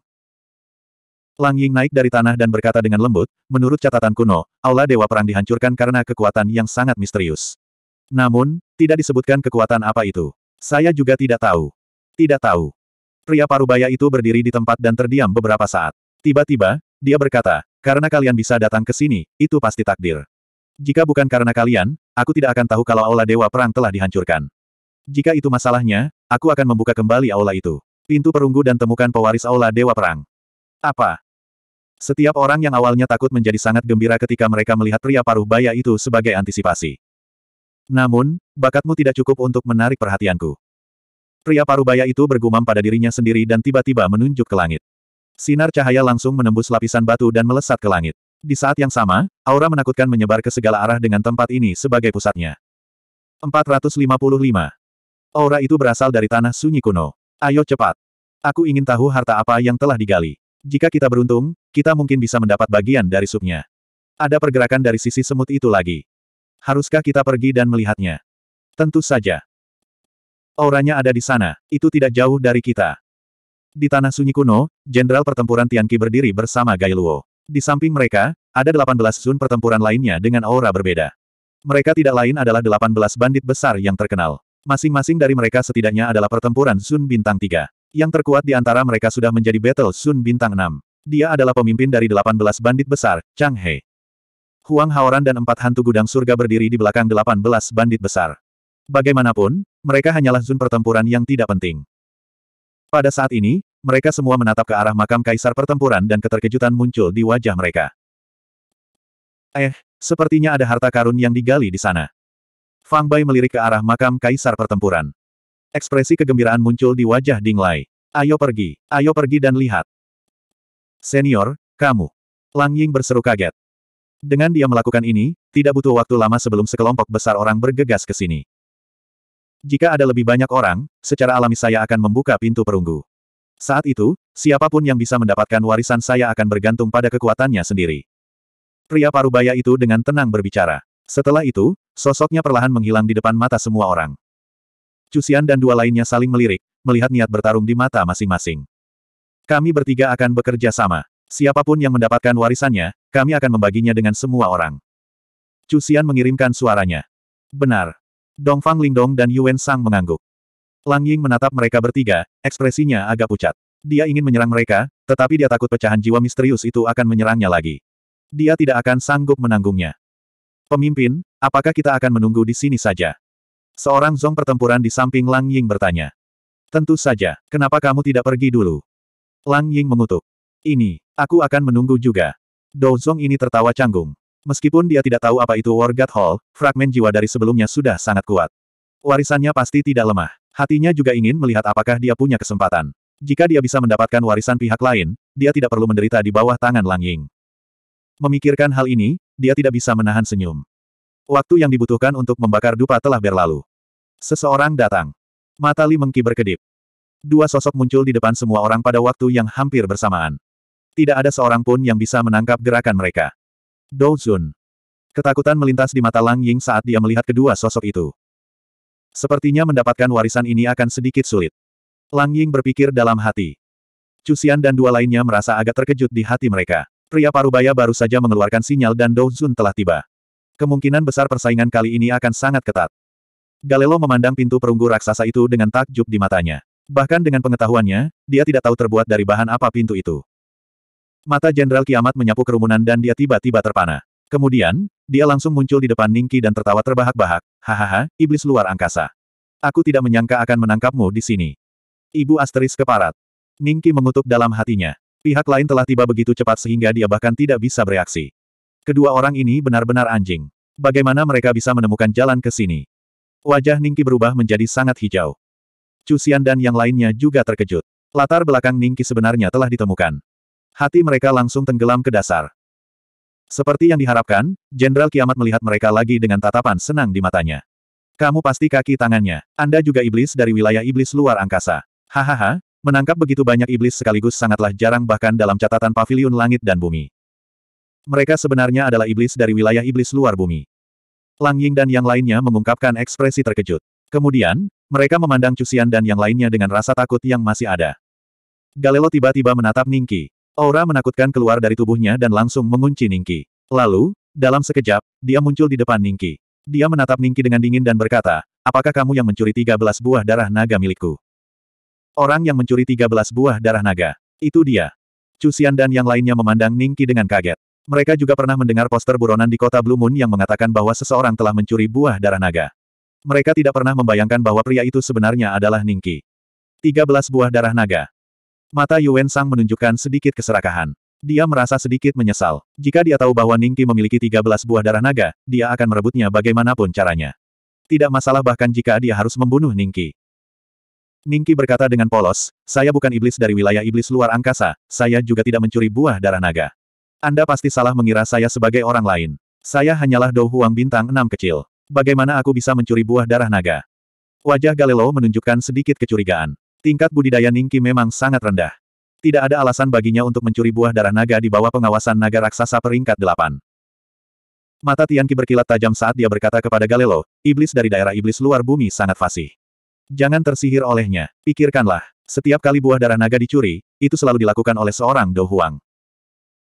Lang Ying naik dari tanah dan berkata dengan lembut, menurut catatan kuno, Aula Dewa Perang dihancurkan karena kekuatan yang sangat misterius. Namun, tidak disebutkan kekuatan apa itu. Saya juga tidak tahu. Tidak tahu. Pria parubaya itu berdiri di tempat dan terdiam beberapa saat. Tiba-tiba, dia berkata, karena kalian bisa datang ke sini, itu pasti takdir. Jika bukan karena kalian, aku tidak akan tahu kalau Aula Dewa Perang telah dihancurkan. Jika itu masalahnya, aku akan membuka kembali aula itu. Pintu perunggu dan temukan pewaris aula Dewa Perang. Apa? Setiap orang yang awalnya takut menjadi sangat gembira ketika mereka melihat pria paruh baya itu sebagai antisipasi. Namun, bakatmu tidak cukup untuk menarik perhatianku. Pria paruh baya itu bergumam pada dirinya sendiri dan tiba-tiba menunjuk ke langit. Sinar cahaya langsung menembus lapisan batu dan melesat ke langit. Di saat yang sama, aura menakutkan menyebar ke segala arah dengan tempat ini sebagai pusatnya. 455. Aura itu berasal dari tanah sunyi kuno. Ayo cepat. Aku ingin tahu harta apa yang telah digali. Jika kita beruntung, kita mungkin bisa mendapat bagian dari supnya. Ada pergerakan dari sisi semut itu lagi. Haruskah kita pergi dan melihatnya? Tentu saja. Auranya ada di sana, itu tidak jauh dari kita. Di tanah sunyi kuno, Jenderal Pertempuran Tianqi berdiri bersama Luo. Di samping mereka, ada 18 sun pertempuran lainnya dengan aura berbeda. Mereka tidak lain adalah 18 bandit besar yang terkenal. Masing-masing dari mereka setidaknya adalah pertempuran Sun Bintang 3. Yang terkuat di antara mereka sudah menjadi Battle Sun Bintang 6. Dia adalah pemimpin dari 18 bandit besar, Chang He. Huang Haoran dan empat hantu gudang surga berdiri di belakang 18 bandit besar. Bagaimanapun, mereka hanyalah Sun pertempuran yang tidak penting. Pada saat ini, mereka semua menatap ke arah makam kaisar pertempuran dan keterkejutan muncul di wajah mereka. Eh, sepertinya ada harta karun yang digali di sana. Fang Bai melirik ke arah makam kaisar pertempuran. Ekspresi kegembiraan muncul di wajah Ding Lai. Ayo pergi, ayo pergi dan lihat. Senior, kamu. Lang Ying berseru kaget. Dengan dia melakukan ini, tidak butuh waktu lama sebelum sekelompok besar orang bergegas ke sini. Jika ada lebih banyak orang, secara alami saya akan membuka pintu perunggu. Saat itu, siapapun yang bisa mendapatkan warisan saya akan bergantung pada kekuatannya sendiri. Pria parubaya itu dengan tenang berbicara. Setelah itu, Sosoknya perlahan menghilang di depan mata semua orang. Cusian dan dua lainnya saling melirik, melihat niat bertarung di mata masing-masing. Kami bertiga akan bekerja sama. Siapapun yang mendapatkan warisannya, kami akan membaginya dengan semua orang. Cusian mengirimkan suaranya. Benar. Dongfang Lingdong dan Yuan Sang mengangguk. Lang Ying menatap mereka bertiga, ekspresinya agak pucat. Dia ingin menyerang mereka, tetapi dia takut pecahan jiwa misterius itu akan menyerangnya lagi. Dia tidak akan sanggup menanggungnya. Pemimpin, apakah kita akan menunggu di sini saja? Seorang zong pertempuran di samping Lang Ying bertanya. Tentu saja, kenapa kamu tidak pergi dulu? Lang Ying mengutuk. Ini, aku akan menunggu juga. Dou Zong ini tertawa canggung. Meskipun dia tidak tahu apa itu War God Hall, fragmen jiwa dari sebelumnya sudah sangat kuat. Warisannya pasti tidak lemah. Hatinya juga ingin melihat apakah dia punya kesempatan. Jika dia bisa mendapatkan warisan pihak lain, dia tidak perlu menderita di bawah tangan Lang Ying. Memikirkan hal ini, dia tidak bisa menahan senyum. Waktu yang dibutuhkan untuk membakar dupa telah berlalu. Seseorang datang. Mata Li Mengki berkedip. Dua sosok muncul di depan semua orang pada waktu yang hampir bersamaan. Tidak ada seorang pun yang bisa menangkap gerakan mereka. Dou Zun. Ketakutan melintas di mata Lang Ying saat dia melihat kedua sosok itu. Sepertinya mendapatkan warisan ini akan sedikit sulit. Lang Ying berpikir dalam hati. Cusian dan dua lainnya merasa agak terkejut di hati mereka. Pria parubaya baru saja mengeluarkan sinyal dan Dou Zun telah tiba. Kemungkinan besar persaingan kali ini akan sangat ketat. Galelo memandang pintu perunggu raksasa itu dengan takjub di matanya. Bahkan dengan pengetahuannya, dia tidak tahu terbuat dari bahan apa pintu itu. Mata Jenderal Kiamat menyapu kerumunan dan dia tiba-tiba terpana. Kemudian, dia langsung muncul di depan Ningki dan tertawa terbahak-bahak, hahaha, iblis luar angkasa. Aku tidak menyangka akan menangkapmu di sini. Ibu asteris keparat. Ningki mengutuk dalam hatinya. Pihak lain telah tiba begitu cepat sehingga dia bahkan tidak bisa bereaksi. Kedua orang ini benar-benar anjing. Bagaimana mereka bisa menemukan jalan ke sini? Wajah Ningki berubah menjadi sangat hijau. Cusian dan yang lainnya juga terkejut. Latar belakang Ningki sebenarnya telah ditemukan. Hati mereka langsung tenggelam ke dasar. Seperti yang diharapkan, Jenderal Kiamat melihat mereka lagi dengan tatapan senang di matanya. Kamu pasti kaki tangannya. Anda juga iblis dari wilayah iblis luar angkasa. Hahaha, Menangkap begitu banyak iblis sekaligus sangatlah jarang bahkan dalam catatan pavilion langit dan bumi. Mereka sebenarnya adalah iblis dari wilayah iblis luar bumi. Lang Ying dan yang lainnya mengungkapkan ekspresi terkejut. Kemudian, mereka memandang Cusian dan yang lainnya dengan rasa takut yang masih ada. Galelo tiba-tiba menatap Ningki. Aura menakutkan keluar dari tubuhnya dan langsung mengunci Ningki. Lalu, dalam sekejap, dia muncul di depan Ningki. Dia menatap Ningki dengan dingin dan berkata, Apakah kamu yang mencuri 13 buah darah naga milikku? Orang yang mencuri 13 buah darah naga. Itu dia. Cusian dan yang lainnya memandang Ningki dengan kaget. Mereka juga pernah mendengar poster buronan di kota Blue Moon yang mengatakan bahwa seseorang telah mencuri buah darah naga. Mereka tidak pernah membayangkan bahwa pria itu sebenarnya adalah Ningki. 13 buah darah naga. Mata Yuen Sang menunjukkan sedikit keserakahan. Dia merasa sedikit menyesal. Jika dia tahu bahwa Ningki memiliki 13 buah darah naga, dia akan merebutnya bagaimanapun caranya. Tidak masalah bahkan jika dia harus membunuh Ningki. Ningki berkata dengan polos, saya bukan iblis dari wilayah iblis luar angkasa, saya juga tidak mencuri buah darah naga. Anda pasti salah mengira saya sebagai orang lain. Saya hanyalah Dou Huang bintang enam kecil. Bagaimana aku bisa mencuri buah darah naga? Wajah Galileo menunjukkan sedikit kecurigaan. Tingkat budidaya Ningki memang sangat rendah. Tidak ada alasan baginya untuk mencuri buah darah naga di bawah pengawasan naga raksasa peringkat delapan. Mata Tianqi berkilat tajam saat dia berkata kepada Galileo, iblis dari daerah iblis luar bumi sangat fasih. Jangan tersihir olehnya. Pikirkanlah, setiap kali buah darah naga dicuri, itu selalu dilakukan oleh seorang Do Huang.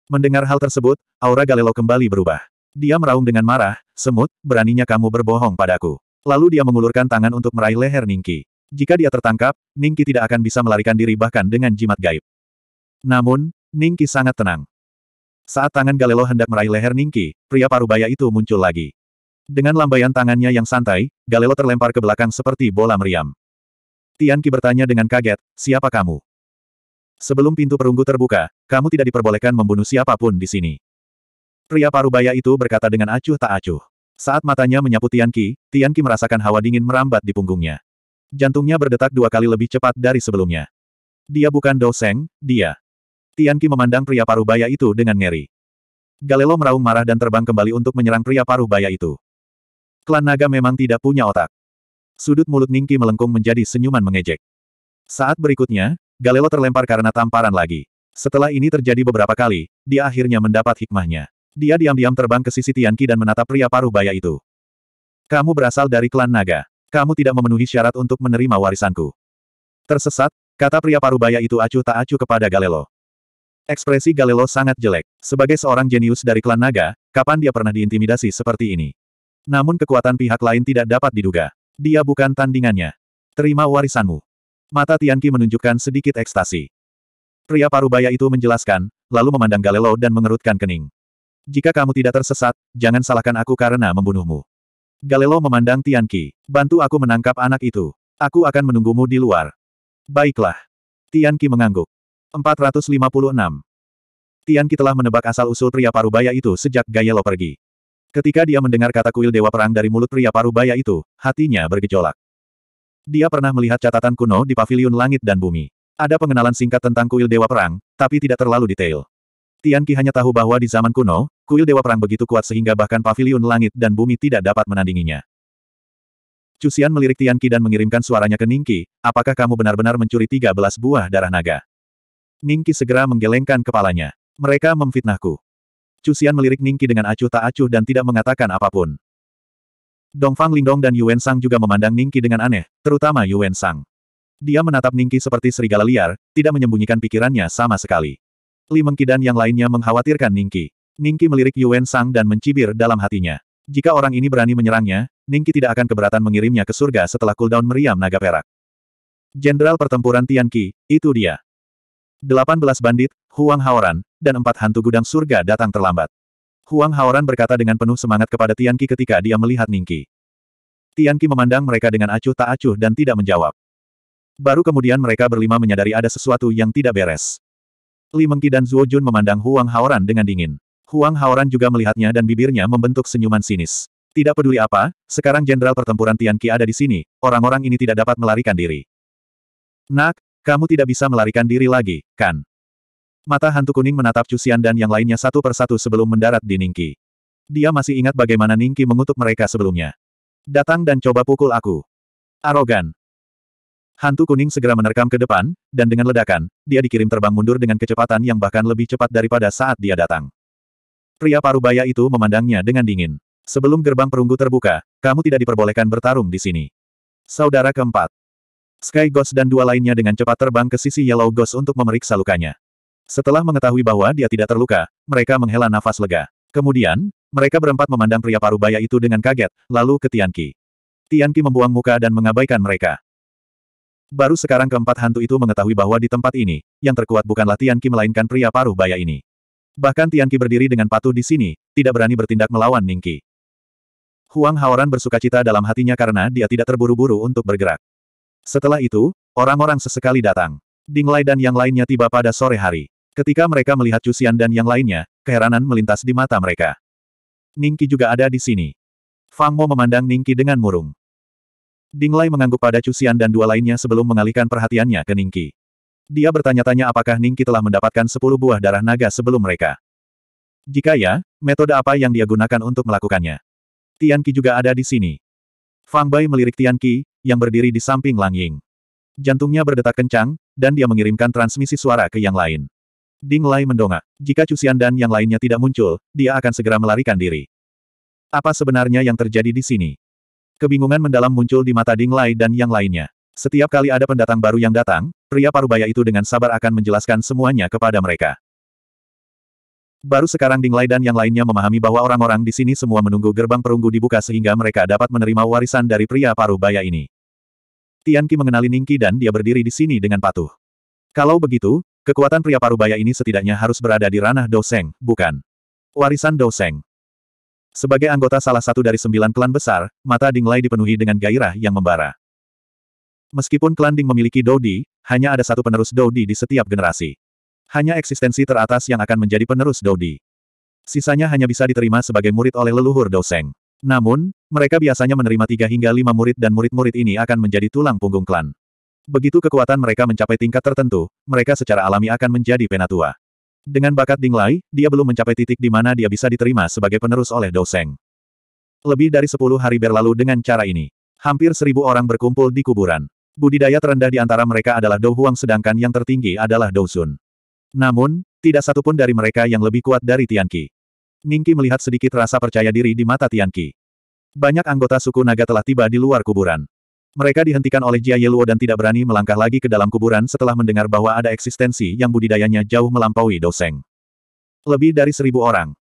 Mendengar hal tersebut, aura Galelo kembali berubah. Dia meraung dengan marah, semut, beraninya kamu berbohong padaku. Lalu dia mengulurkan tangan untuk meraih leher Ningki. Jika dia tertangkap, Ningki tidak akan bisa melarikan diri bahkan dengan jimat gaib. Namun, Ningki sangat tenang. Saat tangan Galelo hendak meraih leher Ningki, pria parubaya itu muncul lagi. Dengan lambaian tangannya yang santai, Galelo terlempar ke belakang seperti bola meriam. Tian bertanya dengan kaget, siapa kamu? Sebelum pintu perunggu terbuka, kamu tidak diperbolehkan membunuh siapapun di sini. Pria parubaya itu berkata dengan acuh tak acuh. Saat matanya menyapu Tianqi, Tianqi merasakan hawa dingin merambat di punggungnya. Jantungnya berdetak dua kali lebih cepat dari sebelumnya. Dia bukan Dou Seng, dia. Tianqi memandang pria parubaya itu dengan ngeri. Galelo meraung marah dan terbang kembali untuk menyerang pria parubaya itu. Klan naga memang tidak punya otak. Sudut mulut Ningki melengkung menjadi senyuman mengejek. Saat berikutnya, Galelo terlempar karena tamparan lagi. Setelah ini terjadi beberapa kali, dia akhirnya mendapat hikmahnya. Dia diam-diam terbang ke sisi Tianqi dan menatap pria paruh baya itu. Kamu berasal dari klan naga. Kamu tidak memenuhi syarat untuk menerima warisanku. Tersesat, kata pria paruh baya itu acuh tak acuh kepada Galelo. Ekspresi Galelo sangat jelek. Sebagai seorang jenius dari klan naga, kapan dia pernah diintimidasi seperti ini? Namun kekuatan pihak lain tidak dapat diduga. Dia bukan tandingannya. Terima warisanmu. Mata Tianqi menunjukkan sedikit ekstasi. Pria parubaya itu menjelaskan, lalu memandang Galelo dan mengerutkan kening. Jika kamu tidak tersesat, jangan salahkan aku karena membunuhmu. Galelo memandang Tianqi. Bantu aku menangkap anak itu. Aku akan menunggumu di luar. Baiklah. Tianqi mengangguk. 456. Tianqi telah menebak asal-usul pria parubaya itu sejak Gayelo pergi. Ketika dia mendengar kata kuil Dewa Perang dari mulut pria baya itu, hatinya bergejolak. Dia pernah melihat catatan kuno di paviliun langit dan bumi. Ada pengenalan singkat tentang kuil Dewa Perang, tapi tidak terlalu detail. Tian hanya tahu bahwa di zaman kuno, kuil Dewa Perang begitu kuat sehingga bahkan paviliun langit dan bumi tidak dapat menandinginya. Cusian melirik Tian dan mengirimkan suaranya ke Ningqi. apakah kamu benar-benar mencuri 13 buah darah naga? Ningqi segera menggelengkan kepalanya. Mereka memfitnahku. Cusian melirik Ningki dengan acuh tak acuh dan tidak mengatakan apapun. Dongfang Lingdong dan Yuan Sang juga memandang Ningki dengan aneh, terutama Yuan Sang. Dia menatap Ningki seperti serigala liar, tidak menyembunyikan pikirannya sama sekali. Li Mengki dan yang lainnya mengkhawatirkan Ningki. Ningki melirik Yuan Sang dan mencibir dalam hatinya. Jika orang ini berani menyerangnya, Ningki tidak akan keberatan mengirimnya ke surga setelah cooldown meriam naga perak. Jenderal pertempuran Tian Qi, itu dia. 18 bandit, Huang Haoran, dan empat hantu gudang surga datang terlambat. Huang Haoran berkata dengan penuh semangat kepada Tianqi ketika dia melihat Ningqi. Tianqi memandang mereka dengan acuh tak acuh dan tidak menjawab. Baru kemudian mereka berlima menyadari ada sesuatu yang tidak beres. Li Mengqi dan Zuo Jun memandang Huang Haoran dengan dingin. Huang Haoran juga melihatnya dan bibirnya membentuk senyuman sinis. Tidak peduli apa, sekarang jenderal pertempuran Tianqi ada di sini, orang-orang ini tidak dapat melarikan diri. Nak, kamu tidak bisa melarikan diri lagi, kan? Mata hantu kuning menatap Cusian dan yang lainnya satu persatu sebelum mendarat di Ningki. Dia masih ingat bagaimana Ningki mengutuk mereka sebelumnya. Datang dan coba pukul aku. Arogan. Hantu kuning segera menerkam ke depan, dan dengan ledakan, dia dikirim terbang mundur dengan kecepatan yang bahkan lebih cepat daripada saat dia datang. Pria parubaya itu memandangnya dengan dingin. Sebelum gerbang perunggu terbuka, kamu tidak diperbolehkan bertarung di sini. Saudara keempat. Sky Ghost dan dua lainnya dengan cepat terbang ke sisi Yellow Ghost untuk memeriksa lukanya. Setelah mengetahui bahwa dia tidak terluka, mereka menghela nafas lega. Kemudian, mereka berempat memandang pria paruh baya itu dengan kaget, lalu ke Tianqi. Tianqi membuang muka dan mengabaikan mereka. Baru sekarang keempat hantu itu mengetahui bahwa di tempat ini, yang terkuat bukanlah Tianqi melainkan pria paruh baya ini. Bahkan Tianqi berdiri dengan patuh di sini, tidak berani bertindak melawan Ningqi. Huang Haoran bersukacita dalam hatinya karena dia tidak terburu-buru untuk bergerak. Setelah itu, orang-orang sesekali datang. Ding Dinglai dan yang lainnya tiba pada sore hari. Ketika mereka melihat Cusian dan yang lainnya, keheranan melintas di mata mereka. Ningki juga ada di sini. Fang Mo memandang Ningki dengan murung. Ding Dinglai mengangguk pada Cusian dan dua lainnya sebelum mengalihkan perhatiannya ke Ningki. Dia bertanya-tanya apakah Ningki telah mendapatkan sepuluh buah darah naga sebelum mereka. Jika ya, metode apa yang dia gunakan untuk melakukannya? Tianqi juga ada di sini. Fang Bai melirik Tianqi, yang berdiri di samping Lang Ying. Jantungnya berdetak kencang, dan dia mengirimkan transmisi suara ke yang lain. Ding Lai mendongak. Jika Cusian dan yang lainnya tidak muncul, dia akan segera melarikan diri. Apa sebenarnya yang terjadi di sini? Kebingungan mendalam muncul di mata Ding Lai dan yang lainnya. Setiap kali ada pendatang baru yang datang, pria parubaya itu dengan sabar akan menjelaskan semuanya kepada mereka. Baru sekarang Ding Lai dan yang lainnya memahami bahwa orang-orang di sini semua menunggu gerbang perunggu dibuka sehingga mereka dapat menerima warisan dari pria parubaya ini. Tian Qi mengenali Ningki dan dia berdiri di sini dengan patuh. Kalau begitu, Kekuatan pria parubaya ini setidaknya harus berada di ranah Doseng, bukan warisan Doseng. Sebagai anggota salah satu dari sembilan klan besar, mata Ding Dinglai dipenuhi dengan gairah yang membara. Meskipun klan Ding memiliki Dodi, hanya ada satu penerus Dodi di setiap generasi. Hanya eksistensi teratas yang akan menjadi penerus Dodi. Sisanya hanya bisa diterima sebagai murid oleh leluhur Doseng. Namun, mereka biasanya menerima tiga hingga lima murid dan murid-murid ini akan menjadi tulang punggung klan. Begitu kekuatan mereka mencapai tingkat tertentu, mereka secara alami akan menjadi penatua. Dengan bakat Dinglai, dia belum mencapai titik di mana dia bisa diterima sebagai penerus oleh Dou Seng. Lebih dari sepuluh hari berlalu dengan cara ini. Hampir seribu orang berkumpul di kuburan. Budidaya terendah di antara mereka adalah Dou Huang sedangkan yang tertinggi adalah Dou Sun. Namun, tidak satupun dari mereka yang lebih kuat dari Tian Tianqi. Ningki melihat sedikit rasa percaya diri di mata Tian Qi. Banyak anggota suku naga telah tiba di luar kuburan. Mereka dihentikan oleh Jia Yeluo dan tidak berani melangkah lagi ke dalam kuburan setelah mendengar bahwa ada eksistensi yang budidayanya jauh melampaui Doseng. Lebih dari seribu orang.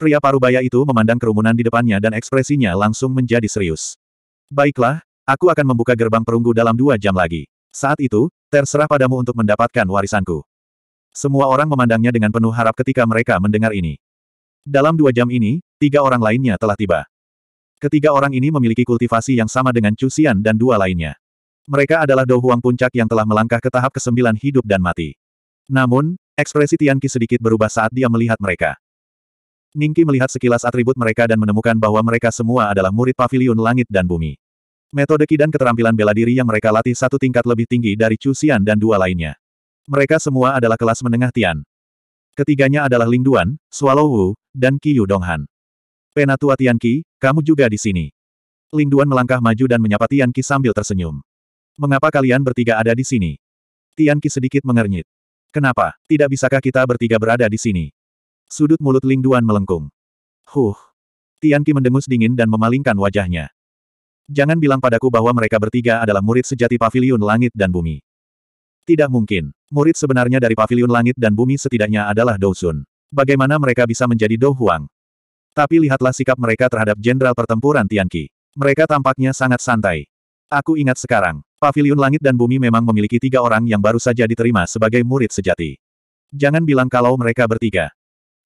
Pria parubaya itu memandang kerumunan di depannya dan ekspresinya langsung menjadi serius. Baiklah, aku akan membuka gerbang perunggu dalam dua jam lagi. Saat itu, terserah padamu untuk mendapatkan warisanku. Semua orang memandangnya dengan penuh harap ketika mereka mendengar ini. Dalam dua jam ini, tiga orang lainnya telah tiba. Ketiga orang ini memiliki kultivasi yang sama dengan Chu Xian dan dua lainnya. Mereka adalah Dou Puncak yang telah melangkah ke tahap kesembilan hidup dan mati. Namun, ekspresi Tian sedikit berubah saat dia melihat mereka. Ningki melihat sekilas atribut mereka dan menemukan bahwa mereka semua adalah murid Paviliun langit dan bumi. Metode Qi dan keterampilan bela diri yang mereka latih satu tingkat lebih tinggi dari Chu Xian dan dua lainnya. Mereka semua adalah kelas menengah Tian. Ketiganya adalah Ling Duan, Swallow Wu, dan Qiyu Donghan. Penatua Tianqi, kamu juga di sini. Lingduan melangkah maju dan menyapa Tianqi sambil tersenyum. Mengapa kalian bertiga ada di sini? Tianqi sedikit mengernyit. Kenapa, tidak bisakah kita bertiga berada di sini? Sudut mulut Lingduan melengkung. Huh. Tianqi mendengus dingin dan memalingkan wajahnya. Jangan bilang padaku bahwa mereka bertiga adalah murid sejati pavilion langit dan bumi. Tidak mungkin. Murid sebenarnya dari pavilion langit dan bumi setidaknya adalah Dou Bagaimana mereka bisa menjadi Dou Huang? Tapi lihatlah sikap mereka terhadap jenderal pertempuran Tianqi. Mereka tampaknya sangat santai. Aku ingat sekarang, Paviliun Langit dan Bumi memang memiliki tiga orang yang baru saja diterima sebagai murid sejati. Jangan bilang kalau mereka bertiga.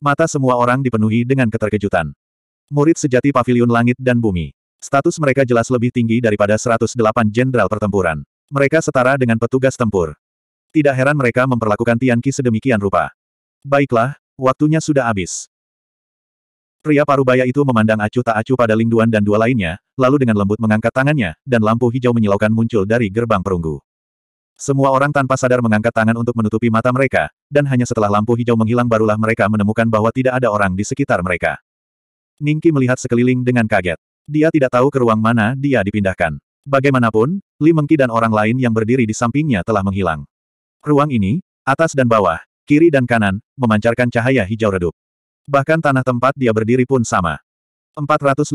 Mata semua orang dipenuhi dengan keterkejutan. Murid sejati Paviliun Langit dan Bumi. Status mereka jelas lebih tinggi daripada 108 jenderal pertempuran. Mereka setara dengan petugas tempur. Tidak heran mereka memperlakukan Tianqi sedemikian rupa. Baiklah, waktunya sudah habis. Pria parubaya itu memandang acuh tak acuh pada Lingduan dan dua lainnya, lalu dengan lembut mengangkat tangannya, dan lampu hijau menyilaukan muncul dari gerbang perunggu. Semua orang tanpa sadar mengangkat tangan untuk menutupi mata mereka, dan hanya setelah lampu hijau menghilang barulah mereka menemukan bahwa tidak ada orang di sekitar mereka. Ningki melihat sekeliling dengan kaget. Dia tidak tahu ke ruang mana dia dipindahkan. Bagaimanapun, Li Mengki dan orang lain yang berdiri di sampingnya telah menghilang. Ruang ini, atas dan bawah, kiri dan kanan, memancarkan cahaya hijau redup. Bahkan tanah tempat dia berdiri pun sama. 457.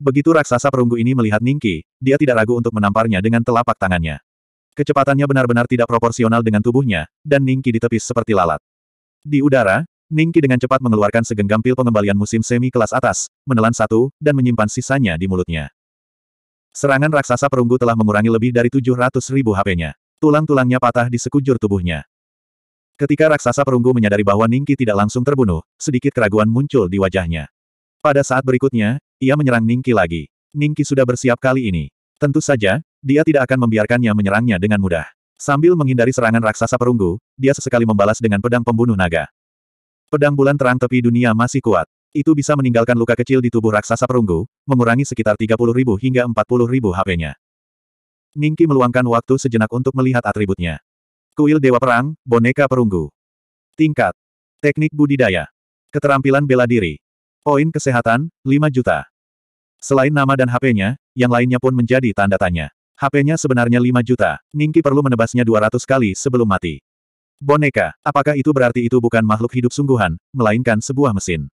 Begitu raksasa perunggu ini melihat Ningki, dia tidak ragu untuk menamparnya dengan telapak tangannya. Kecepatannya benar-benar tidak proporsional dengan tubuhnya, dan Ningki ditepis seperti lalat. Di udara, Ningki dengan cepat mengeluarkan segenggam pil pengembalian musim semi kelas atas, menelan satu, dan menyimpan sisanya di mulutnya. Serangan raksasa perunggu telah mengurangi lebih dari 700 ribu HP-nya. Tulang-tulangnya patah di sekujur tubuhnya. Ketika raksasa perunggu menyadari bahwa Ningki tidak langsung terbunuh, sedikit keraguan muncul di wajahnya. Pada saat berikutnya, ia menyerang Ningki lagi. Ningki sudah bersiap kali ini. Tentu saja, dia tidak akan membiarkannya menyerangnya dengan mudah. Sambil menghindari serangan raksasa perunggu, dia sesekali membalas dengan pedang pembunuh naga. Pedang bulan terang tepi dunia masih kuat. Itu bisa meninggalkan luka kecil di tubuh raksasa perunggu, mengurangi sekitar ribu hingga ribu HP-nya. Ningki meluangkan waktu sejenak untuk melihat atributnya. Kuil Dewa Perang, Boneka Perunggu. Tingkat. Teknik budidaya. Keterampilan bela diri. Poin kesehatan, 5 juta. Selain nama dan HP-nya, yang lainnya pun menjadi tanda tanya. HP-nya sebenarnya 5 juta. Ningki perlu menebasnya 200 kali sebelum mati. Boneka, apakah itu berarti itu bukan makhluk hidup sungguhan, melainkan sebuah mesin?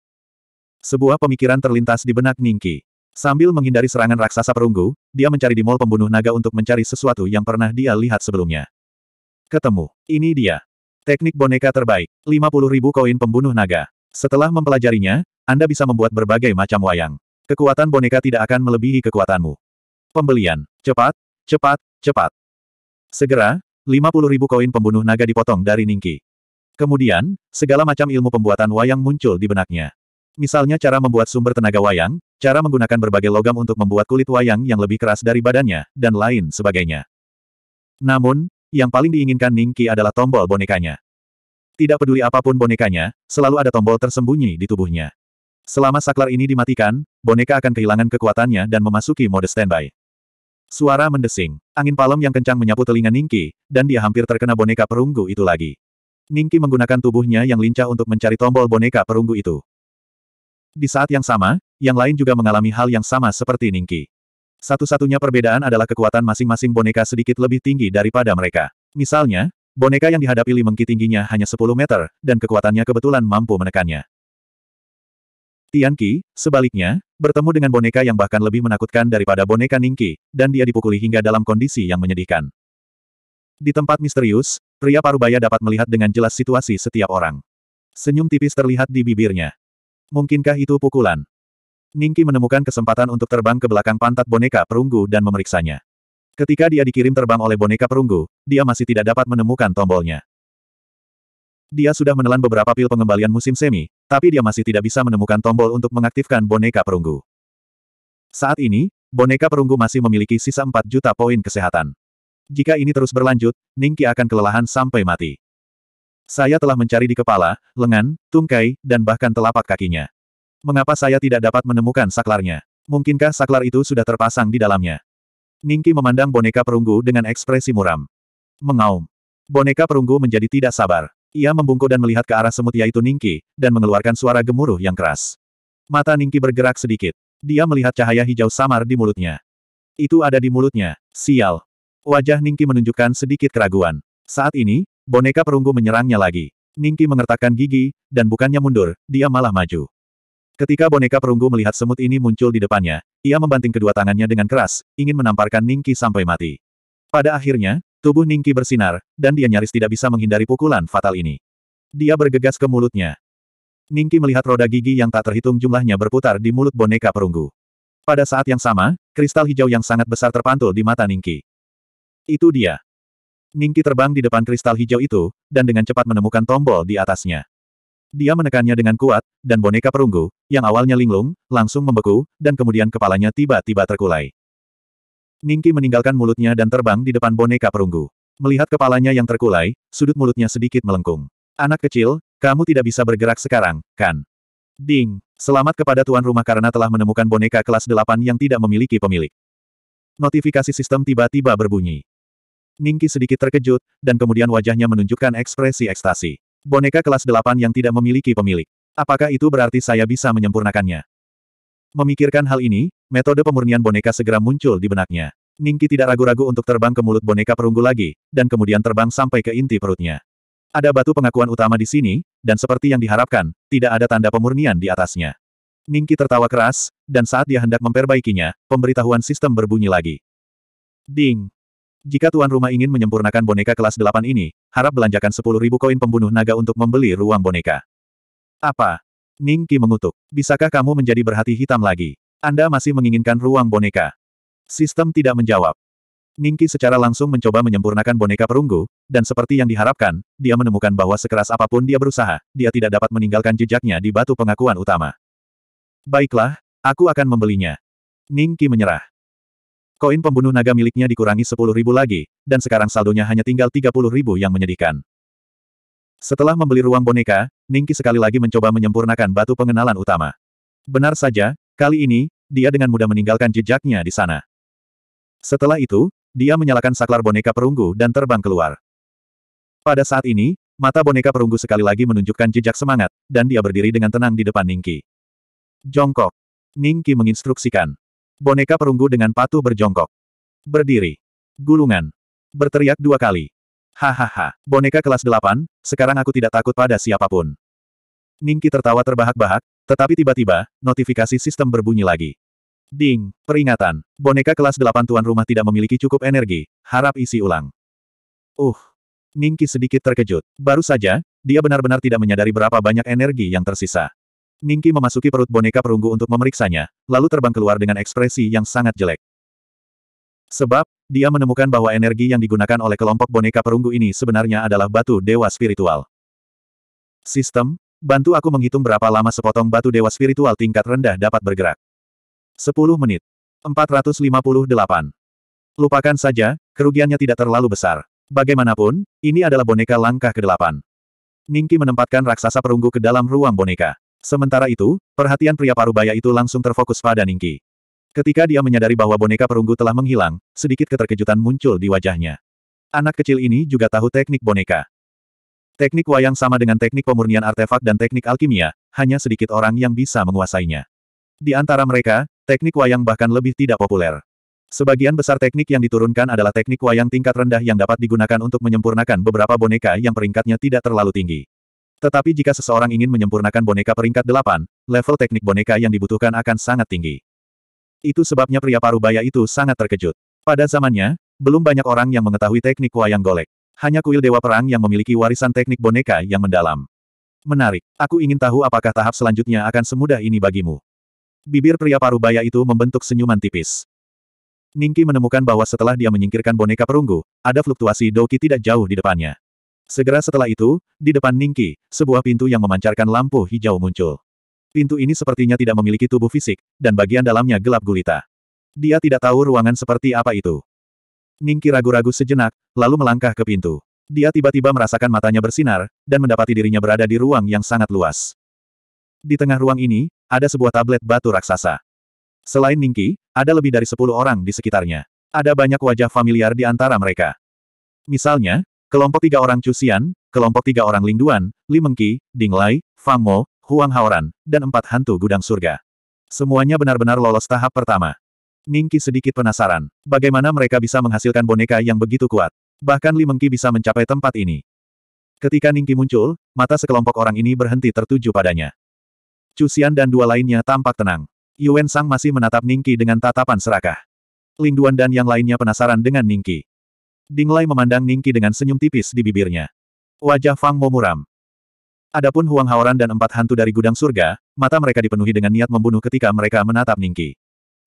Sebuah pemikiran terlintas di benak Ningki. Sambil menghindari serangan raksasa perunggu, dia mencari di mall pembunuh naga untuk mencari sesuatu yang pernah dia lihat sebelumnya. Ketemu. Ini dia. Teknik boneka terbaik. 50.000 koin pembunuh naga. Setelah mempelajarinya, Anda bisa membuat berbagai macam wayang. Kekuatan boneka tidak akan melebihi kekuatanmu. Pembelian. Cepat, cepat, cepat. Segera, 50.000 koin pembunuh naga dipotong dari Ningki. Kemudian, segala macam ilmu pembuatan wayang muncul di benaknya. Misalnya cara membuat sumber tenaga wayang, cara menggunakan berbagai logam untuk membuat kulit wayang yang lebih keras dari badannya, dan lain sebagainya. Namun, yang paling diinginkan Ningki adalah tombol bonekanya. Tidak peduli apapun bonekanya, selalu ada tombol tersembunyi di tubuhnya. Selama saklar ini dimatikan, boneka akan kehilangan kekuatannya dan memasuki mode standby. Suara mendesing. Angin palem yang kencang menyapu telinga Ningki, dan dia hampir terkena boneka perunggu itu lagi. Ningki menggunakan tubuhnya yang lincah untuk mencari tombol boneka perunggu itu. Di saat yang sama, yang lain juga mengalami hal yang sama seperti Ningki. Satu-satunya perbedaan adalah kekuatan masing-masing boneka sedikit lebih tinggi daripada mereka. Misalnya, boneka yang dihadapi Li Mengki tingginya hanya 10 meter, dan kekuatannya kebetulan mampu menekannya. Tianqi, sebaliknya, bertemu dengan boneka yang bahkan lebih menakutkan daripada boneka Ningqi, dan dia dipukuli hingga dalam kondisi yang menyedihkan. Di tempat misterius, pria parubaya dapat melihat dengan jelas situasi setiap orang. Senyum tipis terlihat di bibirnya. Mungkinkah itu pukulan? Ningki menemukan kesempatan untuk terbang ke belakang pantat boneka perunggu dan memeriksanya. Ketika dia dikirim terbang oleh boneka perunggu, dia masih tidak dapat menemukan tombolnya. Dia sudah menelan beberapa pil pengembalian musim semi, tapi dia masih tidak bisa menemukan tombol untuk mengaktifkan boneka perunggu. Saat ini, boneka perunggu masih memiliki sisa 4 juta poin kesehatan. Jika ini terus berlanjut, Ningki akan kelelahan sampai mati. Saya telah mencari di kepala, lengan, tungkai, dan bahkan telapak kakinya. Mengapa saya tidak dapat menemukan saklarnya? Mungkinkah saklar itu sudah terpasang di dalamnya? Ningki memandang boneka perunggu dengan ekspresi muram. Mengaum. Boneka perunggu menjadi tidak sabar. Ia membungkuk dan melihat ke arah semut yaitu Ningki, dan mengeluarkan suara gemuruh yang keras. Mata Ningki bergerak sedikit. Dia melihat cahaya hijau samar di mulutnya. Itu ada di mulutnya. Sial. Wajah Ningki menunjukkan sedikit keraguan. Saat ini, boneka perunggu menyerangnya lagi. Ningki mengertakkan gigi, dan bukannya mundur, dia malah maju. Ketika boneka perunggu melihat semut ini muncul di depannya, ia membanting kedua tangannya dengan keras, ingin menamparkan Ningki sampai mati. Pada akhirnya, tubuh Ningki bersinar, dan dia nyaris tidak bisa menghindari pukulan fatal ini. Dia bergegas ke mulutnya. Ningki melihat roda gigi yang tak terhitung jumlahnya berputar di mulut boneka perunggu. Pada saat yang sama, kristal hijau yang sangat besar terpantul di mata Ningki. Itu dia. Ningki terbang di depan kristal hijau itu, dan dengan cepat menemukan tombol di atasnya. Dia menekannya dengan kuat, dan boneka perunggu, yang awalnya linglung, langsung membeku, dan kemudian kepalanya tiba-tiba terkulai. Ningki meninggalkan mulutnya dan terbang di depan boneka perunggu. Melihat kepalanya yang terkulai, sudut mulutnya sedikit melengkung. Anak kecil, kamu tidak bisa bergerak sekarang, kan? Ding, selamat kepada tuan rumah karena telah menemukan boneka kelas 8 yang tidak memiliki pemilik. Notifikasi sistem tiba-tiba berbunyi. Ningki sedikit terkejut, dan kemudian wajahnya menunjukkan ekspresi ekstasi. Boneka kelas 8 yang tidak memiliki pemilik. Apakah itu berarti saya bisa menyempurnakannya? Memikirkan hal ini, metode pemurnian boneka segera muncul di benaknya. Ningki tidak ragu-ragu untuk terbang ke mulut boneka perunggu lagi, dan kemudian terbang sampai ke inti perutnya. Ada batu pengakuan utama di sini, dan seperti yang diharapkan, tidak ada tanda pemurnian di atasnya. Ningki tertawa keras, dan saat dia hendak memperbaikinya, pemberitahuan sistem berbunyi lagi. Ding! Jika tuan rumah ingin menyempurnakan boneka kelas 8 ini, harap belanjakan 10.000 koin pembunuh naga untuk membeli ruang boneka. Apa? Ning Qi mengutuk. Bisakah kamu menjadi berhati hitam lagi? Anda masih menginginkan ruang boneka. Sistem tidak menjawab. Ning Qi secara langsung mencoba menyempurnakan boneka perunggu, dan seperti yang diharapkan, dia menemukan bahwa sekeras apapun dia berusaha, dia tidak dapat meninggalkan jejaknya di batu pengakuan utama. Baiklah, aku akan membelinya. Ning Qi menyerah. Koin pembunuh naga miliknya dikurangi sepuluh ribu lagi, dan sekarang saldonya hanya tinggal tiga puluh ribu yang menyedihkan. Setelah membeli ruang boneka, Ningki sekali lagi mencoba menyempurnakan batu pengenalan utama. Benar saja, kali ini, dia dengan mudah meninggalkan jejaknya di sana. Setelah itu, dia menyalakan saklar boneka perunggu dan terbang keluar. Pada saat ini, mata boneka perunggu sekali lagi menunjukkan jejak semangat, dan dia berdiri dengan tenang di depan Ningki. Jongkok. Ningki menginstruksikan. Boneka perunggu dengan patuh berjongkok. Berdiri. Gulungan. Berteriak dua kali. Hahaha, boneka kelas delapan, sekarang aku tidak takut pada siapapun. Ningki tertawa terbahak-bahak, tetapi tiba-tiba, notifikasi sistem berbunyi lagi. Ding, peringatan, boneka kelas delapan tuan rumah tidak memiliki cukup energi, harap isi ulang. Uh, Ningki sedikit terkejut. Baru saja, dia benar-benar tidak menyadari berapa banyak energi yang tersisa. Ningki memasuki perut boneka perunggu untuk memeriksanya, lalu terbang keluar dengan ekspresi yang sangat jelek. Sebab, dia menemukan bahwa energi yang digunakan oleh kelompok boneka perunggu ini sebenarnya adalah batu dewa spiritual. Sistem, bantu aku menghitung berapa lama sepotong batu dewa spiritual tingkat rendah dapat bergerak. 10 menit. 458. Lupakan saja, kerugiannya tidak terlalu besar. Bagaimanapun, ini adalah boneka langkah ke-8. Ningki menempatkan raksasa perunggu ke dalam ruang boneka. Sementara itu, perhatian pria parubaya itu langsung terfokus pada Ningki. Ketika dia menyadari bahwa boneka perunggu telah menghilang, sedikit keterkejutan muncul di wajahnya. Anak kecil ini juga tahu teknik boneka. Teknik wayang sama dengan teknik pemurnian artefak dan teknik alkimia, hanya sedikit orang yang bisa menguasainya. Di antara mereka, teknik wayang bahkan lebih tidak populer. Sebagian besar teknik yang diturunkan adalah teknik wayang tingkat rendah yang dapat digunakan untuk menyempurnakan beberapa boneka yang peringkatnya tidak terlalu tinggi. Tetapi jika seseorang ingin menyempurnakan boneka peringkat 8, level teknik boneka yang dibutuhkan akan sangat tinggi. Itu sebabnya pria parubaya itu sangat terkejut. Pada zamannya, belum banyak orang yang mengetahui teknik wayang golek. Hanya kuil dewa perang yang memiliki warisan teknik boneka yang mendalam. Menarik. Aku ingin tahu apakah tahap selanjutnya akan semudah ini bagimu. Bibir pria parubaya itu membentuk senyuman tipis. Ningki menemukan bahwa setelah dia menyingkirkan boneka perunggu, ada fluktuasi Doki tidak jauh di depannya. Segera setelah itu, di depan Ningki, sebuah pintu yang memancarkan lampu hijau muncul. Pintu ini sepertinya tidak memiliki tubuh fisik, dan bagian dalamnya gelap gulita. Dia tidak tahu ruangan seperti apa itu. Ningki ragu-ragu sejenak, lalu melangkah ke pintu. Dia tiba-tiba merasakan matanya bersinar, dan mendapati dirinya berada di ruang yang sangat luas. Di tengah ruang ini, ada sebuah tablet batu raksasa. Selain Ningki, ada lebih dari sepuluh orang di sekitarnya. Ada banyak wajah familiar di antara mereka. Misalnya, Kelompok tiga orang Cusian, kelompok tiga orang Lingduan, Li Dinglai, Ding Lai, Huang Haoran, dan empat hantu gudang surga. Semuanya benar-benar lolos tahap pertama. Ningki sedikit penasaran. Bagaimana mereka bisa menghasilkan boneka yang begitu kuat? Bahkan Li bisa mencapai tempat ini. Ketika Ningki muncul, mata sekelompok orang ini berhenti tertuju padanya. Cusian dan dua lainnya tampak tenang. Yuan Sang masih menatap Ningki dengan tatapan serakah. Lingduan dan yang lainnya penasaran dengan Ningki. Dinglai memandang Ningki dengan senyum tipis di bibirnya. Wajah Fang Mo muram. Adapun Huang Haoran dan empat hantu dari gudang surga, mata mereka dipenuhi dengan niat membunuh ketika mereka menatap Ningki.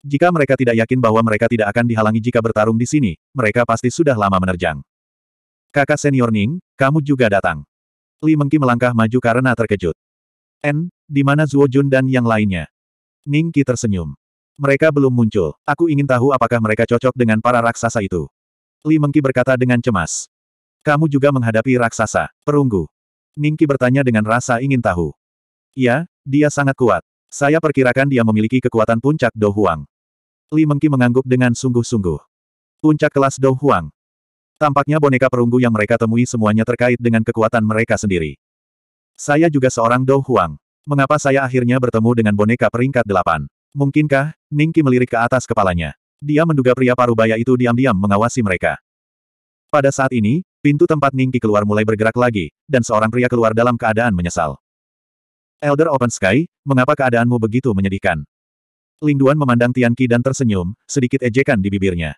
Jika mereka tidak yakin bahwa mereka tidak akan dihalangi jika bertarung di sini, mereka pasti sudah lama menerjang. Kakak senior Ning, kamu juga datang. Li Mengki melangkah maju karena terkejut. N, di mana Zuo Jun dan yang lainnya? Ningki tersenyum. Mereka belum muncul. Aku ingin tahu apakah mereka cocok dengan para raksasa itu. Li Mengki berkata dengan cemas. Kamu juga menghadapi raksasa, perunggu. Ningki bertanya dengan rasa ingin tahu. Ya, dia sangat kuat. Saya perkirakan dia memiliki kekuatan puncak Dou Huang. Li Mengki mengangguk dengan sungguh-sungguh. Puncak kelas Dou Huang. Tampaknya boneka perunggu yang mereka temui semuanya terkait dengan kekuatan mereka sendiri. Saya juga seorang Dou Huang. Mengapa saya akhirnya bertemu dengan boneka peringkat delapan? Mungkinkah, Ningki melirik ke atas kepalanya. Dia menduga pria parubaya itu diam-diam mengawasi mereka. Pada saat ini, pintu tempat Ningki keluar mulai bergerak lagi, dan seorang pria keluar dalam keadaan menyesal. Elder Open Sky, mengapa keadaanmu begitu menyedihkan? Ling Duan memandang Tian Qi dan tersenyum, sedikit ejekan di bibirnya.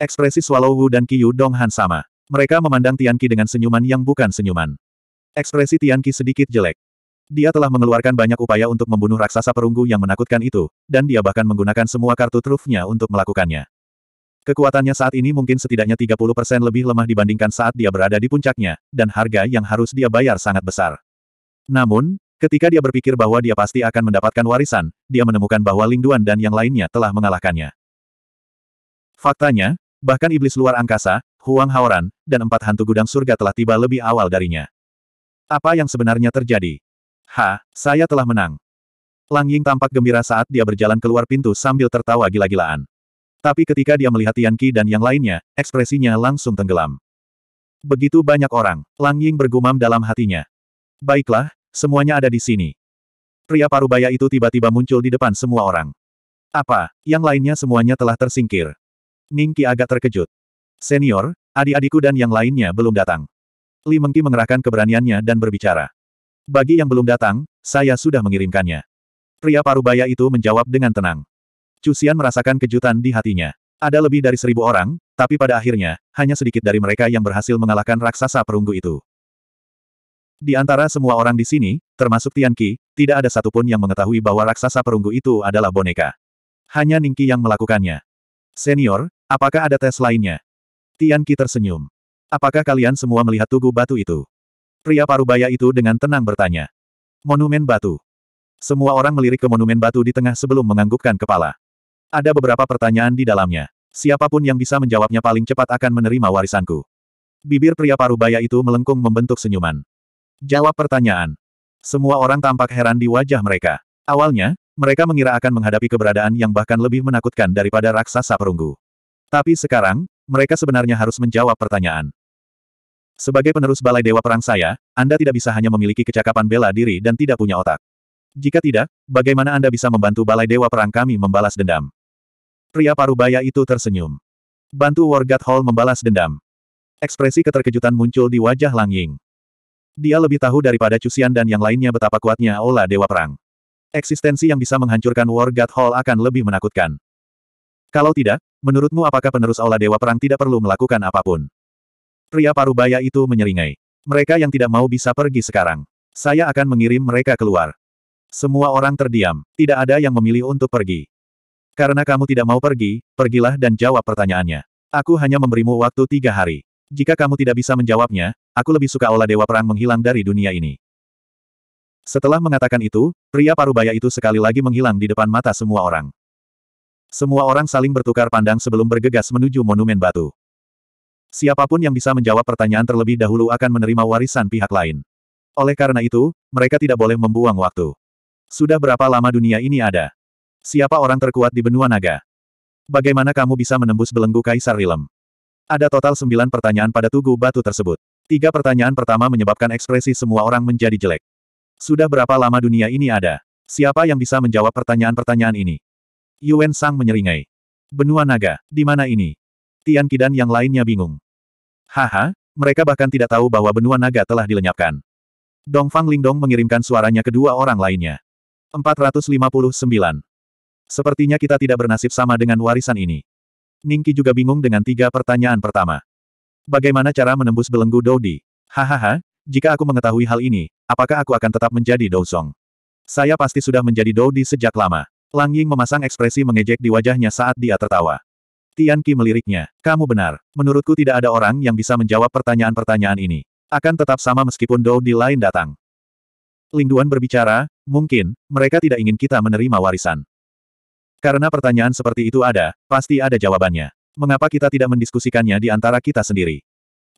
Ekspresi Swallow Wu dan Dong Han sama. Mereka memandang Tian Qi dengan senyuman yang bukan senyuman. Ekspresi Tian Qi sedikit jelek. Dia telah mengeluarkan banyak upaya untuk membunuh raksasa perunggu yang menakutkan itu, dan dia bahkan menggunakan semua kartu trufnya untuk melakukannya. Kekuatannya saat ini mungkin setidaknya 30% lebih lemah dibandingkan saat dia berada di puncaknya, dan harga yang harus dia bayar sangat besar. Namun, ketika dia berpikir bahwa dia pasti akan mendapatkan warisan, dia menemukan bahwa Lingduan dan yang lainnya telah mengalahkannya. Faktanya, bahkan iblis luar angkasa, Huang Haoran, dan empat hantu gudang surga telah tiba lebih awal darinya. Apa yang sebenarnya terjadi? Ha, saya telah menang. Lang Ying tampak gembira saat dia berjalan keluar pintu sambil tertawa gila-gilaan. Tapi ketika dia melihat Tian Qi dan yang lainnya, ekspresinya langsung tenggelam. Begitu banyak orang, Lang Ying bergumam dalam hatinya. Baiklah, semuanya ada di sini. Pria parubaya itu tiba-tiba muncul di depan semua orang. Apa, yang lainnya semuanya telah tersingkir. Ning Qi agak terkejut. Senior, adik-adikku dan yang lainnya belum datang. Li Mengki mengerahkan keberaniannya dan berbicara. Bagi yang belum datang, saya sudah mengirimkannya. Pria parubaya itu menjawab dengan tenang. Cusian merasakan kejutan di hatinya. Ada lebih dari seribu orang, tapi pada akhirnya, hanya sedikit dari mereka yang berhasil mengalahkan raksasa perunggu itu. Di antara semua orang di sini, termasuk Tianqi, tidak ada satupun yang mengetahui bahwa raksasa perunggu itu adalah boneka. Hanya Ningki yang melakukannya. Senior, apakah ada tes lainnya? Tianqi tersenyum. Apakah kalian semua melihat tugu batu itu? Pria parubaya itu dengan tenang bertanya. Monumen batu. Semua orang melirik ke monumen batu di tengah sebelum menganggukkan kepala. Ada beberapa pertanyaan di dalamnya. Siapapun yang bisa menjawabnya paling cepat akan menerima warisanku. Bibir pria parubaya itu melengkung membentuk senyuman. Jawab pertanyaan. Semua orang tampak heran di wajah mereka. Awalnya, mereka mengira akan menghadapi keberadaan yang bahkan lebih menakutkan daripada raksasa perunggu. Tapi sekarang, mereka sebenarnya harus menjawab pertanyaan. Sebagai penerus Balai Dewa Perang saya, Anda tidak bisa hanya memiliki kecakapan bela diri dan tidak punya otak. Jika tidak, bagaimana Anda bisa membantu Balai Dewa Perang kami membalas dendam? Pria parubaya itu tersenyum. Bantu Wargat Hall membalas dendam. Ekspresi keterkejutan muncul di wajah Lang Ying. Dia lebih tahu daripada Cusian dan yang lainnya betapa kuatnya Ola Dewa Perang. Eksistensi yang bisa menghancurkan Wargat Hall akan lebih menakutkan. Kalau tidak, menurutmu apakah penerus olah Dewa Perang tidak perlu melakukan apapun? Pria parubaya itu menyeringai. Mereka yang tidak mau bisa pergi sekarang. Saya akan mengirim mereka keluar. Semua orang terdiam, tidak ada yang memilih untuk pergi. Karena kamu tidak mau pergi, pergilah dan jawab pertanyaannya. Aku hanya memberimu waktu tiga hari. Jika kamu tidak bisa menjawabnya, aku lebih suka olah dewa perang menghilang dari dunia ini. Setelah mengatakan itu, pria parubaya itu sekali lagi menghilang di depan mata semua orang. Semua orang saling bertukar pandang sebelum bergegas menuju monumen batu. Siapapun yang bisa menjawab pertanyaan terlebih dahulu akan menerima warisan pihak lain. Oleh karena itu, mereka tidak boleh membuang waktu. Sudah berapa lama dunia ini ada? Siapa orang terkuat di benua naga? Bagaimana kamu bisa menembus belenggu Kaisar Rilem? Ada total sembilan pertanyaan pada tugu batu tersebut. Tiga pertanyaan pertama menyebabkan ekspresi semua orang menjadi jelek. Sudah berapa lama dunia ini ada? Siapa yang bisa menjawab pertanyaan-pertanyaan ini? Yuan Sang menyeringai. Benua naga, di mana ini? Tian Kidan yang lainnya bingung. Haha, mereka bahkan tidak tahu bahwa benua naga telah dilenyapkan. Dong Fang Lingdong mengirimkan suaranya ke dua orang lainnya. 459. Sepertinya kita tidak bernasib sama dengan warisan ini. Ningki juga bingung dengan tiga pertanyaan pertama. Bagaimana cara menembus belenggu Doudi? Hahaha, jika aku mengetahui hal ini, apakah aku akan tetap menjadi Douzong? Saya pasti sudah menjadi Doudi sejak lama. Lang Ying memasang ekspresi mengejek di wajahnya saat dia tertawa. Tian Qi meliriknya. Kamu benar. Menurutku tidak ada orang yang bisa menjawab pertanyaan-pertanyaan ini. Akan tetap sama meskipun Dou di lain datang. Lingduan berbicara, mungkin, mereka tidak ingin kita menerima warisan. Karena pertanyaan seperti itu ada, pasti ada jawabannya. Mengapa kita tidak mendiskusikannya di antara kita sendiri?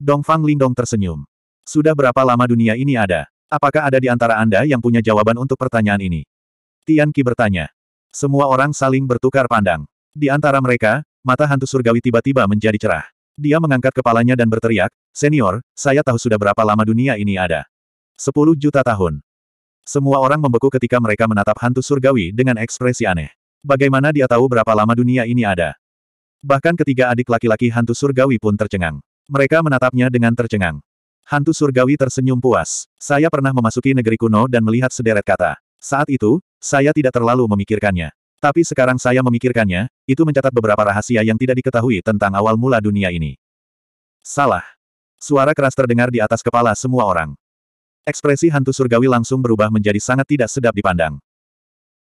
Dongfang Lingdong tersenyum. Sudah berapa lama dunia ini ada? Apakah ada di antara Anda yang punya jawaban untuk pertanyaan ini? Tian Qi bertanya. Semua orang saling bertukar pandang. Di antara mereka, mata hantu surgawi tiba-tiba menjadi cerah. Dia mengangkat kepalanya dan berteriak, Senior, saya tahu sudah berapa lama dunia ini ada. Sepuluh juta tahun. Semua orang membeku ketika mereka menatap hantu surgawi dengan ekspresi aneh. Bagaimana dia tahu berapa lama dunia ini ada? Bahkan ketiga adik laki-laki hantu surgawi pun tercengang. Mereka menatapnya dengan tercengang. Hantu surgawi tersenyum puas. Saya pernah memasuki negeri kuno dan melihat sederet kata. Saat itu, saya tidak terlalu memikirkannya. Tapi sekarang saya memikirkannya, itu mencatat beberapa rahasia yang tidak diketahui tentang awal mula dunia ini. Salah. Suara keras terdengar di atas kepala semua orang. Ekspresi hantu surgawi langsung berubah menjadi sangat tidak sedap dipandang.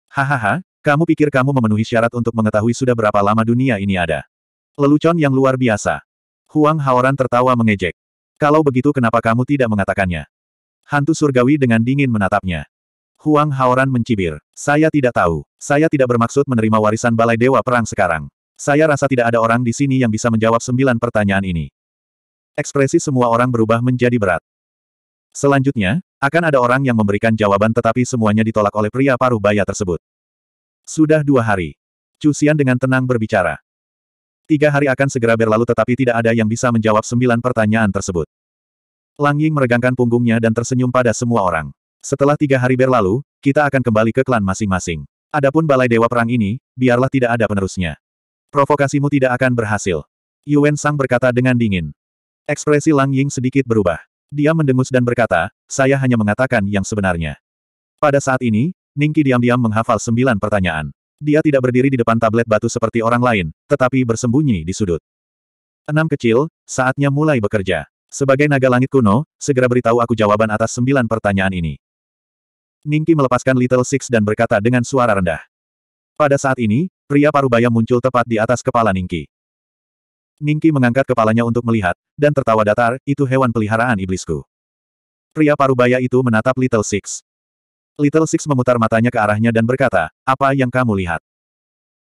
Hahaha, kamu pikir kamu memenuhi syarat untuk mengetahui sudah berapa lama dunia ini ada. Lelucon yang luar biasa. Huang Haoran tertawa mengejek. Kalau begitu kenapa kamu tidak mengatakannya? Hantu surgawi dengan dingin menatapnya. Huang Haoran mencibir. Saya tidak tahu. Saya tidak bermaksud menerima warisan Balai Dewa Perang sekarang. Saya rasa tidak ada orang di sini yang bisa menjawab sembilan pertanyaan ini. Ekspresi semua orang berubah menjadi berat. Selanjutnya, akan ada orang yang memberikan jawaban tetapi semuanya ditolak oleh pria paruh baya tersebut. Sudah dua hari. Cusian dengan tenang berbicara. Tiga hari akan segera berlalu tetapi tidak ada yang bisa menjawab sembilan pertanyaan tersebut. Lang Ying meregangkan punggungnya dan tersenyum pada semua orang. Setelah tiga hari berlalu, kita akan kembali ke klan masing-masing. Adapun balai dewa perang ini, biarlah tidak ada penerusnya. Provokasimu tidak akan berhasil. Yuan Sang berkata dengan dingin. Ekspresi Lang Ying sedikit berubah. Dia mendengus dan berkata, saya hanya mengatakan yang sebenarnya. Pada saat ini, Ningki diam-diam menghafal sembilan pertanyaan. Dia tidak berdiri di depan tablet batu seperti orang lain, tetapi bersembunyi di sudut. Enam kecil, saatnya mulai bekerja. Sebagai naga langit kuno, segera beritahu aku jawaban atas sembilan pertanyaan ini. Ningki melepaskan Little Six dan berkata dengan suara rendah. Pada saat ini, pria parubaya muncul tepat di atas kepala Ningki. Ningki mengangkat kepalanya untuk melihat, dan tertawa datar, itu hewan peliharaan iblisku. Pria parubaya itu menatap Little Six. Little Six memutar matanya ke arahnya dan berkata, apa yang kamu lihat?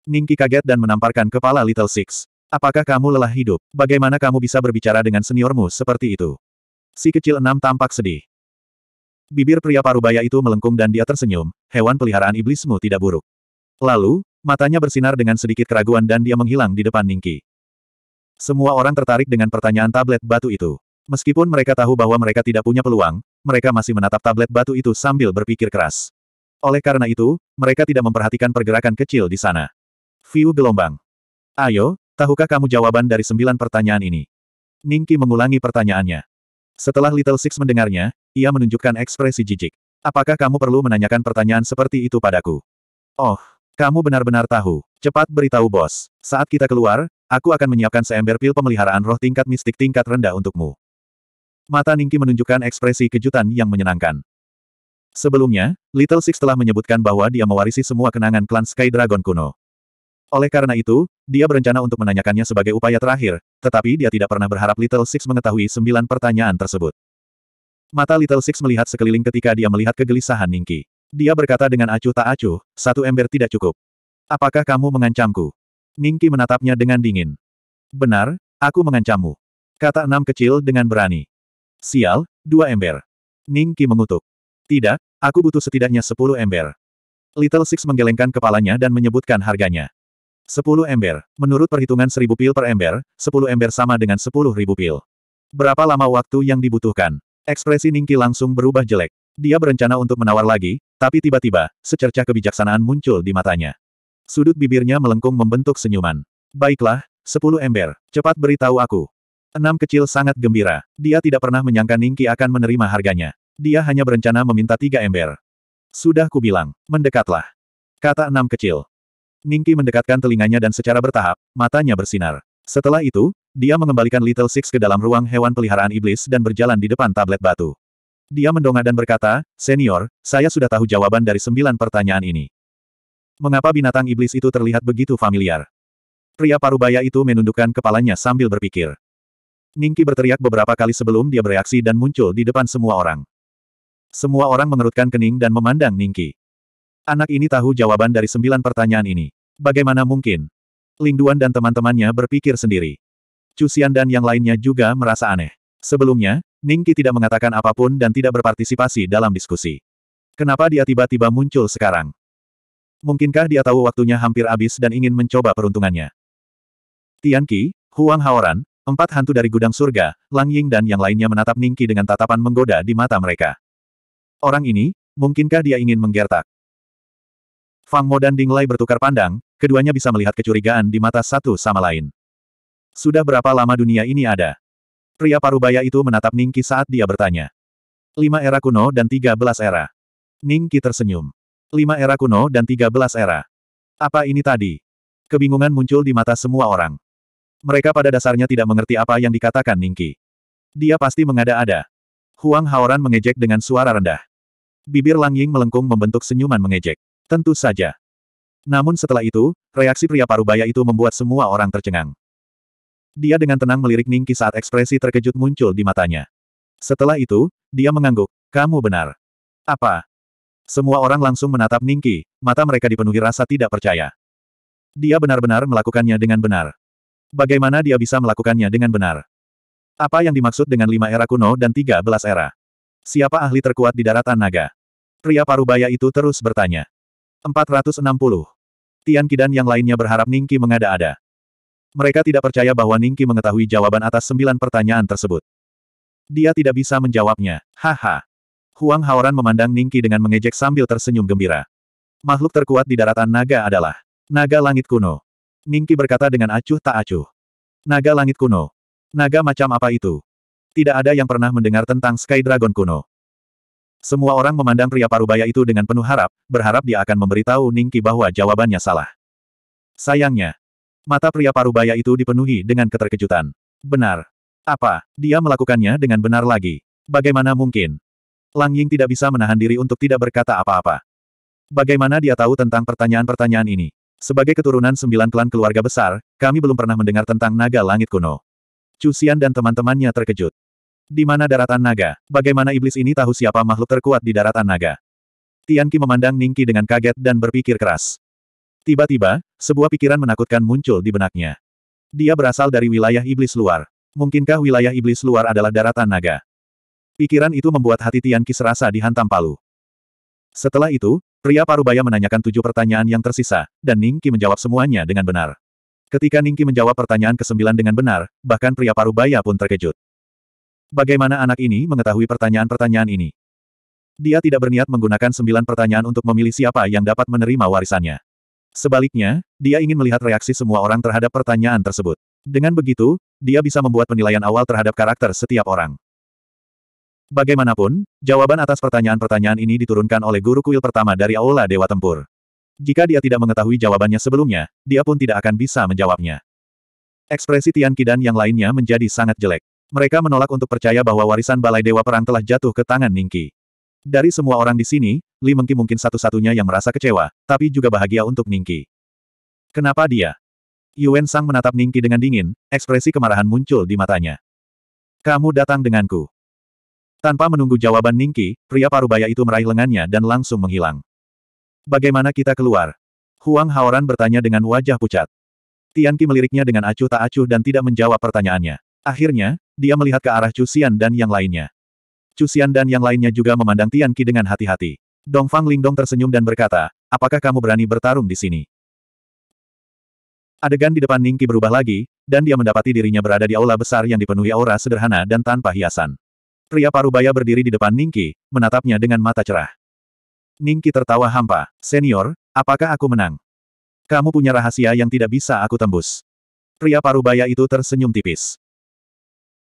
Ningki kaget dan menamparkan kepala Little Six. Apakah kamu lelah hidup? Bagaimana kamu bisa berbicara dengan seniormu seperti itu? Si kecil enam tampak sedih. Bibir pria parubaya itu melengkung dan dia tersenyum, hewan peliharaan iblismu tidak buruk. Lalu, matanya bersinar dengan sedikit keraguan dan dia menghilang di depan Ningki. Semua orang tertarik dengan pertanyaan tablet batu itu. Meskipun mereka tahu bahwa mereka tidak punya peluang, mereka masih menatap tablet batu itu sambil berpikir keras. Oleh karena itu, mereka tidak memperhatikan pergerakan kecil di sana. View gelombang. Ayo, tahukah kamu jawaban dari sembilan pertanyaan ini? Ningki mengulangi pertanyaannya. Setelah Little Six mendengarnya, ia menunjukkan ekspresi jijik. Apakah kamu perlu menanyakan pertanyaan seperti itu padaku? Oh, kamu benar-benar tahu. Cepat beritahu bos. Saat kita keluar, aku akan menyiapkan seember pil pemeliharaan roh tingkat mistik tingkat rendah untukmu. Mata Ningki menunjukkan ekspresi kejutan yang menyenangkan. Sebelumnya, Little Six telah menyebutkan bahwa dia mewarisi semua kenangan klan Sky Dragon kuno. Oleh karena itu, dia berencana untuk menanyakannya sebagai upaya terakhir, tetapi dia tidak pernah berharap Little Six mengetahui sembilan pertanyaan tersebut. Mata Little Six melihat sekeliling ketika dia melihat kegelisahan Ningki. Dia berkata dengan acuh tak acuh, satu ember tidak cukup. Apakah kamu mengancamku? Ningki menatapnya dengan dingin. Benar, aku mengancammu. Kata enam kecil dengan berani. Sial, dua ember. Ningki mengutuk. Tidak, aku butuh setidaknya sepuluh ember. Little Six menggelengkan kepalanya dan menyebutkan harganya. Sepuluh ember. Menurut perhitungan seribu pil per ember, sepuluh ember sama dengan sepuluh ribu pil. Berapa lama waktu yang dibutuhkan? Ekspresi Ningki langsung berubah jelek. Dia berencana untuk menawar lagi, tapi tiba-tiba, secercah kebijaksanaan muncul di matanya. Sudut bibirnya melengkung membentuk senyuman. Baiklah, sepuluh ember, cepat beritahu aku. Enam kecil sangat gembira. Dia tidak pernah menyangka Ningki akan menerima harganya. Dia hanya berencana meminta tiga ember. Sudah kubilang, mendekatlah. Kata enam kecil. Ningki mendekatkan telinganya dan secara bertahap, matanya bersinar. Setelah itu, dia mengembalikan Little Six ke dalam ruang hewan peliharaan iblis dan berjalan di depan tablet batu. Dia mendongak dan berkata, Senior, saya sudah tahu jawaban dari sembilan pertanyaan ini. Mengapa binatang iblis itu terlihat begitu familiar? Pria parubaya itu menundukkan kepalanya sambil berpikir. Ningki berteriak beberapa kali sebelum dia bereaksi dan muncul di depan semua orang. Semua orang mengerutkan kening dan memandang Ningki. Anak ini tahu jawaban dari sembilan pertanyaan ini. Bagaimana mungkin? Lingduan dan teman-temannya berpikir sendiri. Cusian dan yang lainnya juga merasa aneh. Sebelumnya, Ningki tidak mengatakan apapun dan tidak berpartisipasi dalam diskusi. Kenapa dia tiba-tiba muncul sekarang? Mungkinkah dia tahu waktunya hampir habis dan ingin mencoba peruntungannya? Tianqi, Huang Haoran, empat hantu dari gudang surga, Lang Ying dan yang lainnya menatap Ningki dengan tatapan menggoda di mata mereka. Orang ini, mungkinkah dia ingin menggertak? Fang Mo dan Ding Lai bertukar pandang, keduanya bisa melihat kecurigaan di mata satu sama lain. Sudah berapa lama dunia ini ada? Pria parubaya itu menatap Ningki saat dia bertanya. Lima era kuno dan tiga belas era. Ningki tersenyum. Lima era kuno dan tiga belas era. Apa ini tadi? Kebingungan muncul di mata semua orang. Mereka pada dasarnya tidak mengerti apa yang dikatakan Ningki. Dia pasti mengada-ada. Huang Haoran mengejek dengan suara rendah. Bibir Langying melengkung membentuk senyuman mengejek. Tentu saja. Namun setelah itu, reaksi pria parubaya itu membuat semua orang tercengang. Dia dengan tenang melirik Ningki saat ekspresi terkejut muncul di matanya. Setelah itu, dia mengangguk, kamu benar. Apa? Semua orang langsung menatap Ningki, mata mereka dipenuhi rasa tidak percaya. Dia benar-benar melakukannya dengan benar. Bagaimana dia bisa melakukannya dengan benar? Apa yang dimaksud dengan lima era kuno dan tiga belas era? Siapa ahli terkuat di daratan naga? Pria parubaya itu terus bertanya. 460. Tian Kidan yang lainnya berharap Ningki mengada-ada. Mereka tidak percaya bahwa Ningki mengetahui jawaban atas sembilan pertanyaan tersebut. Dia tidak bisa menjawabnya. Haha. Huang Haoran memandang Ningki dengan mengejek sambil tersenyum gembira. Makhluk terkuat di daratan naga adalah naga langit kuno. Ningki berkata dengan acuh tak acuh. Naga langit kuno. Naga macam apa itu? Tidak ada yang pernah mendengar tentang Sky Dragon kuno. Semua orang memandang pria parubaya itu dengan penuh harap, berharap dia akan memberitahu Ningki bahwa jawabannya salah. Sayangnya, Mata pria parubaya itu dipenuhi dengan keterkejutan. Benar. Apa, dia melakukannya dengan benar lagi? Bagaimana mungkin? Lang Ying tidak bisa menahan diri untuk tidak berkata apa-apa. Bagaimana dia tahu tentang pertanyaan-pertanyaan ini? Sebagai keturunan sembilan klan keluarga besar, kami belum pernah mendengar tentang naga langit kuno. Chu Xian dan teman-temannya terkejut. Di mana daratan naga? Bagaimana iblis ini tahu siapa makhluk terkuat di daratan naga? Tian Tianqi memandang Ningqi dengan kaget dan berpikir keras. Tiba-tiba, sebuah pikiran menakutkan muncul di benaknya. Dia berasal dari wilayah iblis luar. Mungkinkah wilayah iblis luar adalah daratan naga? Pikiran itu membuat hati Tian Qi serasa dihantam palu. Setelah itu, pria parubaya menanyakan tujuh pertanyaan yang tersisa, dan Ning Qi menjawab semuanya dengan benar. Ketika Ning Qi menjawab pertanyaan ke-9 dengan benar, bahkan pria parubaya pun terkejut. Bagaimana anak ini mengetahui pertanyaan-pertanyaan ini? Dia tidak berniat menggunakan sembilan pertanyaan untuk memilih siapa yang dapat menerima warisannya. Sebaliknya, dia ingin melihat reaksi semua orang terhadap pertanyaan tersebut. Dengan begitu, dia bisa membuat penilaian awal terhadap karakter setiap orang. Bagaimanapun, jawaban atas pertanyaan-pertanyaan ini diturunkan oleh guru kuil pertama dari Aula Dewa Tempur. Jika dia tidak mengetahui jawabannya sebelumnya, dia pun tidak akan bisa menjawabnya. Ekspresi Tian Kidan yang lainnya menjadi sangat jelek. Mereka menolak untuk percaya bahwa warisan Balai Dewa Perang telah jatuh ke tangan Ningki. Dari semua orang di sini, Li Mengki mungkin satu-satunya yang merasa kecewa, tapi juga bahagia untuk Ningki. Kenapa dia? Yuan Sang menatap Ningki dengan dingin, ekspresi kemarahan muncul di matanya. Kamu datang denganku. Tanpa menunggu jawaban Ningki, pria parubaya itu meraih lengannya dan langsung menghilang. Bagaimana kita keluar? Huang Haoran bertanya dengan wajah pucat. Tianqi meliriknya dengan acuh tak acuh dan tidak menjawab pertanyaannya. Akhirnya, dia melihat ke arah Cusian dan yang lainnya. Cusian dan yang lainnya juga memandang Tianqi dengan hati-hati. Dongfang Lingdong tersenyum dan berkata, apakah kamu berani bertarung di sini? Adegan di depan Ningki berubah lagi, dan dia mendapati dirinya berada di aula besar yang dipenuhi aura sederhana dan tanpa hiasan. Pria parubaya berdiri di depan Ningki, menatapnya dengan mata cerah. Ningki tertawa hampa, Senior, apakah aku menang? Kamu punya rahasia yang tidak bisa aku tembus. Pria parubaya itu tersenyum tipis.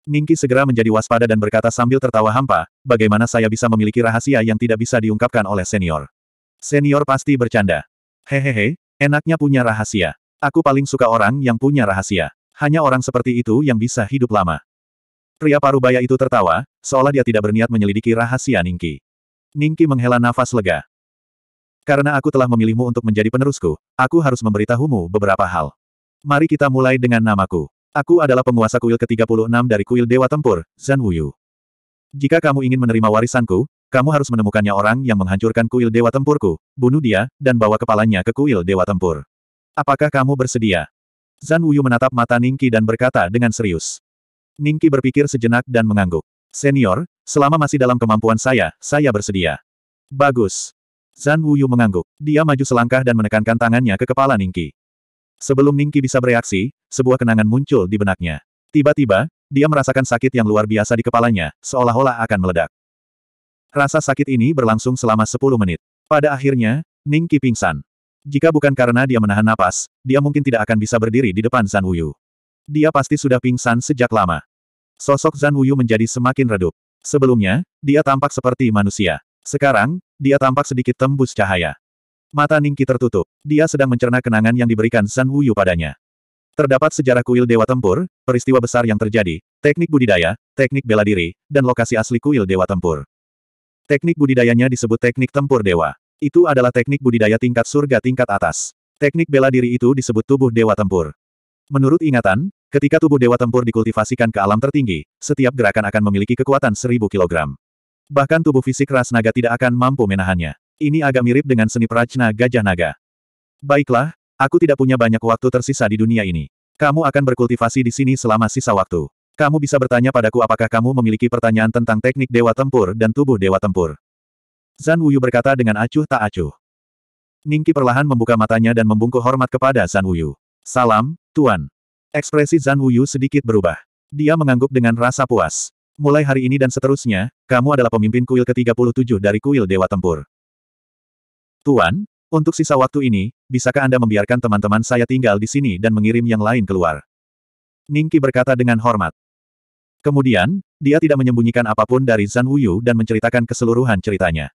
Ningki segera menjadi waspada dan berkata sambil tertawa hampa, bagaimana saya bisa memiliki rahasia yang tidak bisa diungkapkan oleh senior? Senior pasti bercanda. Hehehe, enaknya punya rahasia. Aku paling suka orang yang punya rahasia. Hanya orang seperti itu yang bisa hidup lama. Pria parubaya itu tertawa, seolah dia tidak berniat menyelidiki rahasia Ningki. Ningki menghela nafas lega. Karena aku telah memilihmu untuk menjadi penerusku, aku harus memberitahumu beberapa hal. Mari kita mulai dengan namaku. Aku adalah penguasa kuil ke-36 dari kuil Dewa Tempur, Zan Wuyu. Jika kamu ingin menerima warisanku, kamu harus menemukannya orang yang menghancurkan kuil dewa tempurku, bunuh dia, dan bawa kepalanya ke kuil dewa tempur. Apakah kamu bersedia? Zan Wuyu menatap mata Ningki dan berkata dengan serius. Ningki berpikir sejenak dan mengangguk. Senior, selama masih dalam kemampuan saya, saya bersedia. Bagus. Zan Wuyu mengangguk. Dia maju selangkah dan menekankan tangannya ke kepala Ningki. Sebelum Ningki bisa bereaksi, sebuah kenangan muncul di benaknya. Tiba-tiba, dia merasakan sakit yang luar biasa di kepalanya, seolah-olah akan meledak. Rasa sakit ini berlangsung selama 10 menit. Pada akhirnya, Ning pingsan. Jika bukan karena dia menahan napas, dia mungkin tidak akan bisa berdiri di depan Zan Wuyu. Dia pasti sudah pingsan sejak lama. Sosok Zan Wuyu menjadi semakin redup. Sebelumnya, dia tampak seperti manusia. Sekarang, dia tampak sedikit tembus cahaya. Mata Ningki tertutup. Dia sedang mencerna kenangan yang diberikan Zan Wuyu padanya. Terdapat sejarah kuil Dewa Tempur, peristiwa besar yang terjadi, teknik budidaya, teknik bela diri, dan lokasi asli kuil Dewa Tempur. Teknik budidayanya disebut teknik tempur dewa. Itu adalah teknik budidaya tingkat surga tingkat atas. Teknik bela diri itu disebut tubuh Dewa Tempur. Menurut ingatan, ketika tubuh Dewa Tempur dikultivasikan ke alam tertinggi, setiap gerakan akan memiliki kekuatan seribu kilogram. Bahkan tubuh fisik ras naga tidak akan mampu menahannya. Ini agak mirip dengan seni prajna gajah naga. Baiklah, Aku tidak punya banyak waktu tersisa di dunia ini. Kamu akan berkultivasi di sini selama sisa waktu. Kamu bisa bertanya padaku apakah kamu memiliki pertanyaan tentang teknik dewa tempur dan tubuh dewa tempur. Zan Wuyu berkata dengan acuh tak acuh. Ningki perlahan membuka matanya dan membungkuk hormat kepada Zan Wuyu. Salam, Tuan. Ekspresi Zan Wuyu sedikit berubah. Dia mengangguk dengan rasa puas. Mulai hari ini dan seterusnya, kamu adalah pemimpin kuil ke-37 dari kuil Dewa Tempur. Tuan, untuk sisa waktu ini, bisakah Anda membiarkan teman-teman saya tinggal di sini dan mengirim yang lain keluar? Ningki berkata dengan hormat. Kemudian, dia tidak menyembunyikan apapun dari Zan Wuyu dan menceritakan keseluruhan ceritanya.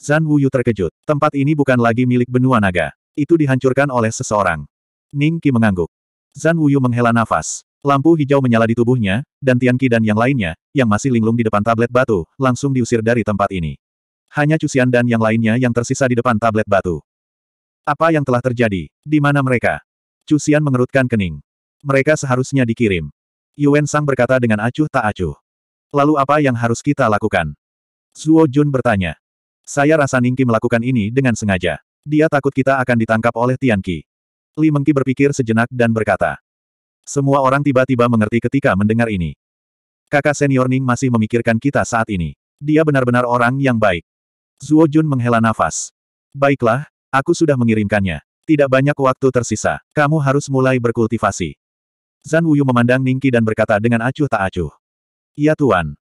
Zan Wuyu terkejut. Tempat ini bukan lagi milik benua naga. Itu dihancurkan oleh seseorang. Ningki mengangguk. Zan Wuyu menghela nafas. Lampu hijau menyala di tubuhnya, dan Tianqi dan yang lainnya, yang masih linglung di depan tablet batu, langsung diusir dari tempat ini. Hanya Cusian dan yang lainnya yang tersisa di depan tablet batu. Apa yang telah terjadi? Di mana mereka? Cusian mengerutkan kening. Mereka seharusnya dikirim. Yuen Sang berkata dengan acuh tak acuh. Lalu apa yang harus kita lakukan? Zuo Jun bertanya. Saya rasa Ningki melakukan ini dengan sengaja. Dia takut kita akan ditangkap oleh Tianqi. Li Mengki berpikir sejenak dan berkata. Semua orang tiba-tiba mengerti ketika mendengar ini. Kakak senior Ning masih memikirkan kita saat ini. Dia benar-benar orang yang baik. Zuo Jun menghela nafas. Baiklah, aku sudah mengirimkannya. Tidak banyak waktu tersisa. Kamu harus mulai berkultivasi. Zan Wuyu memandang Ningki dan berkata dengan acuh tak acuh. Ya tuan.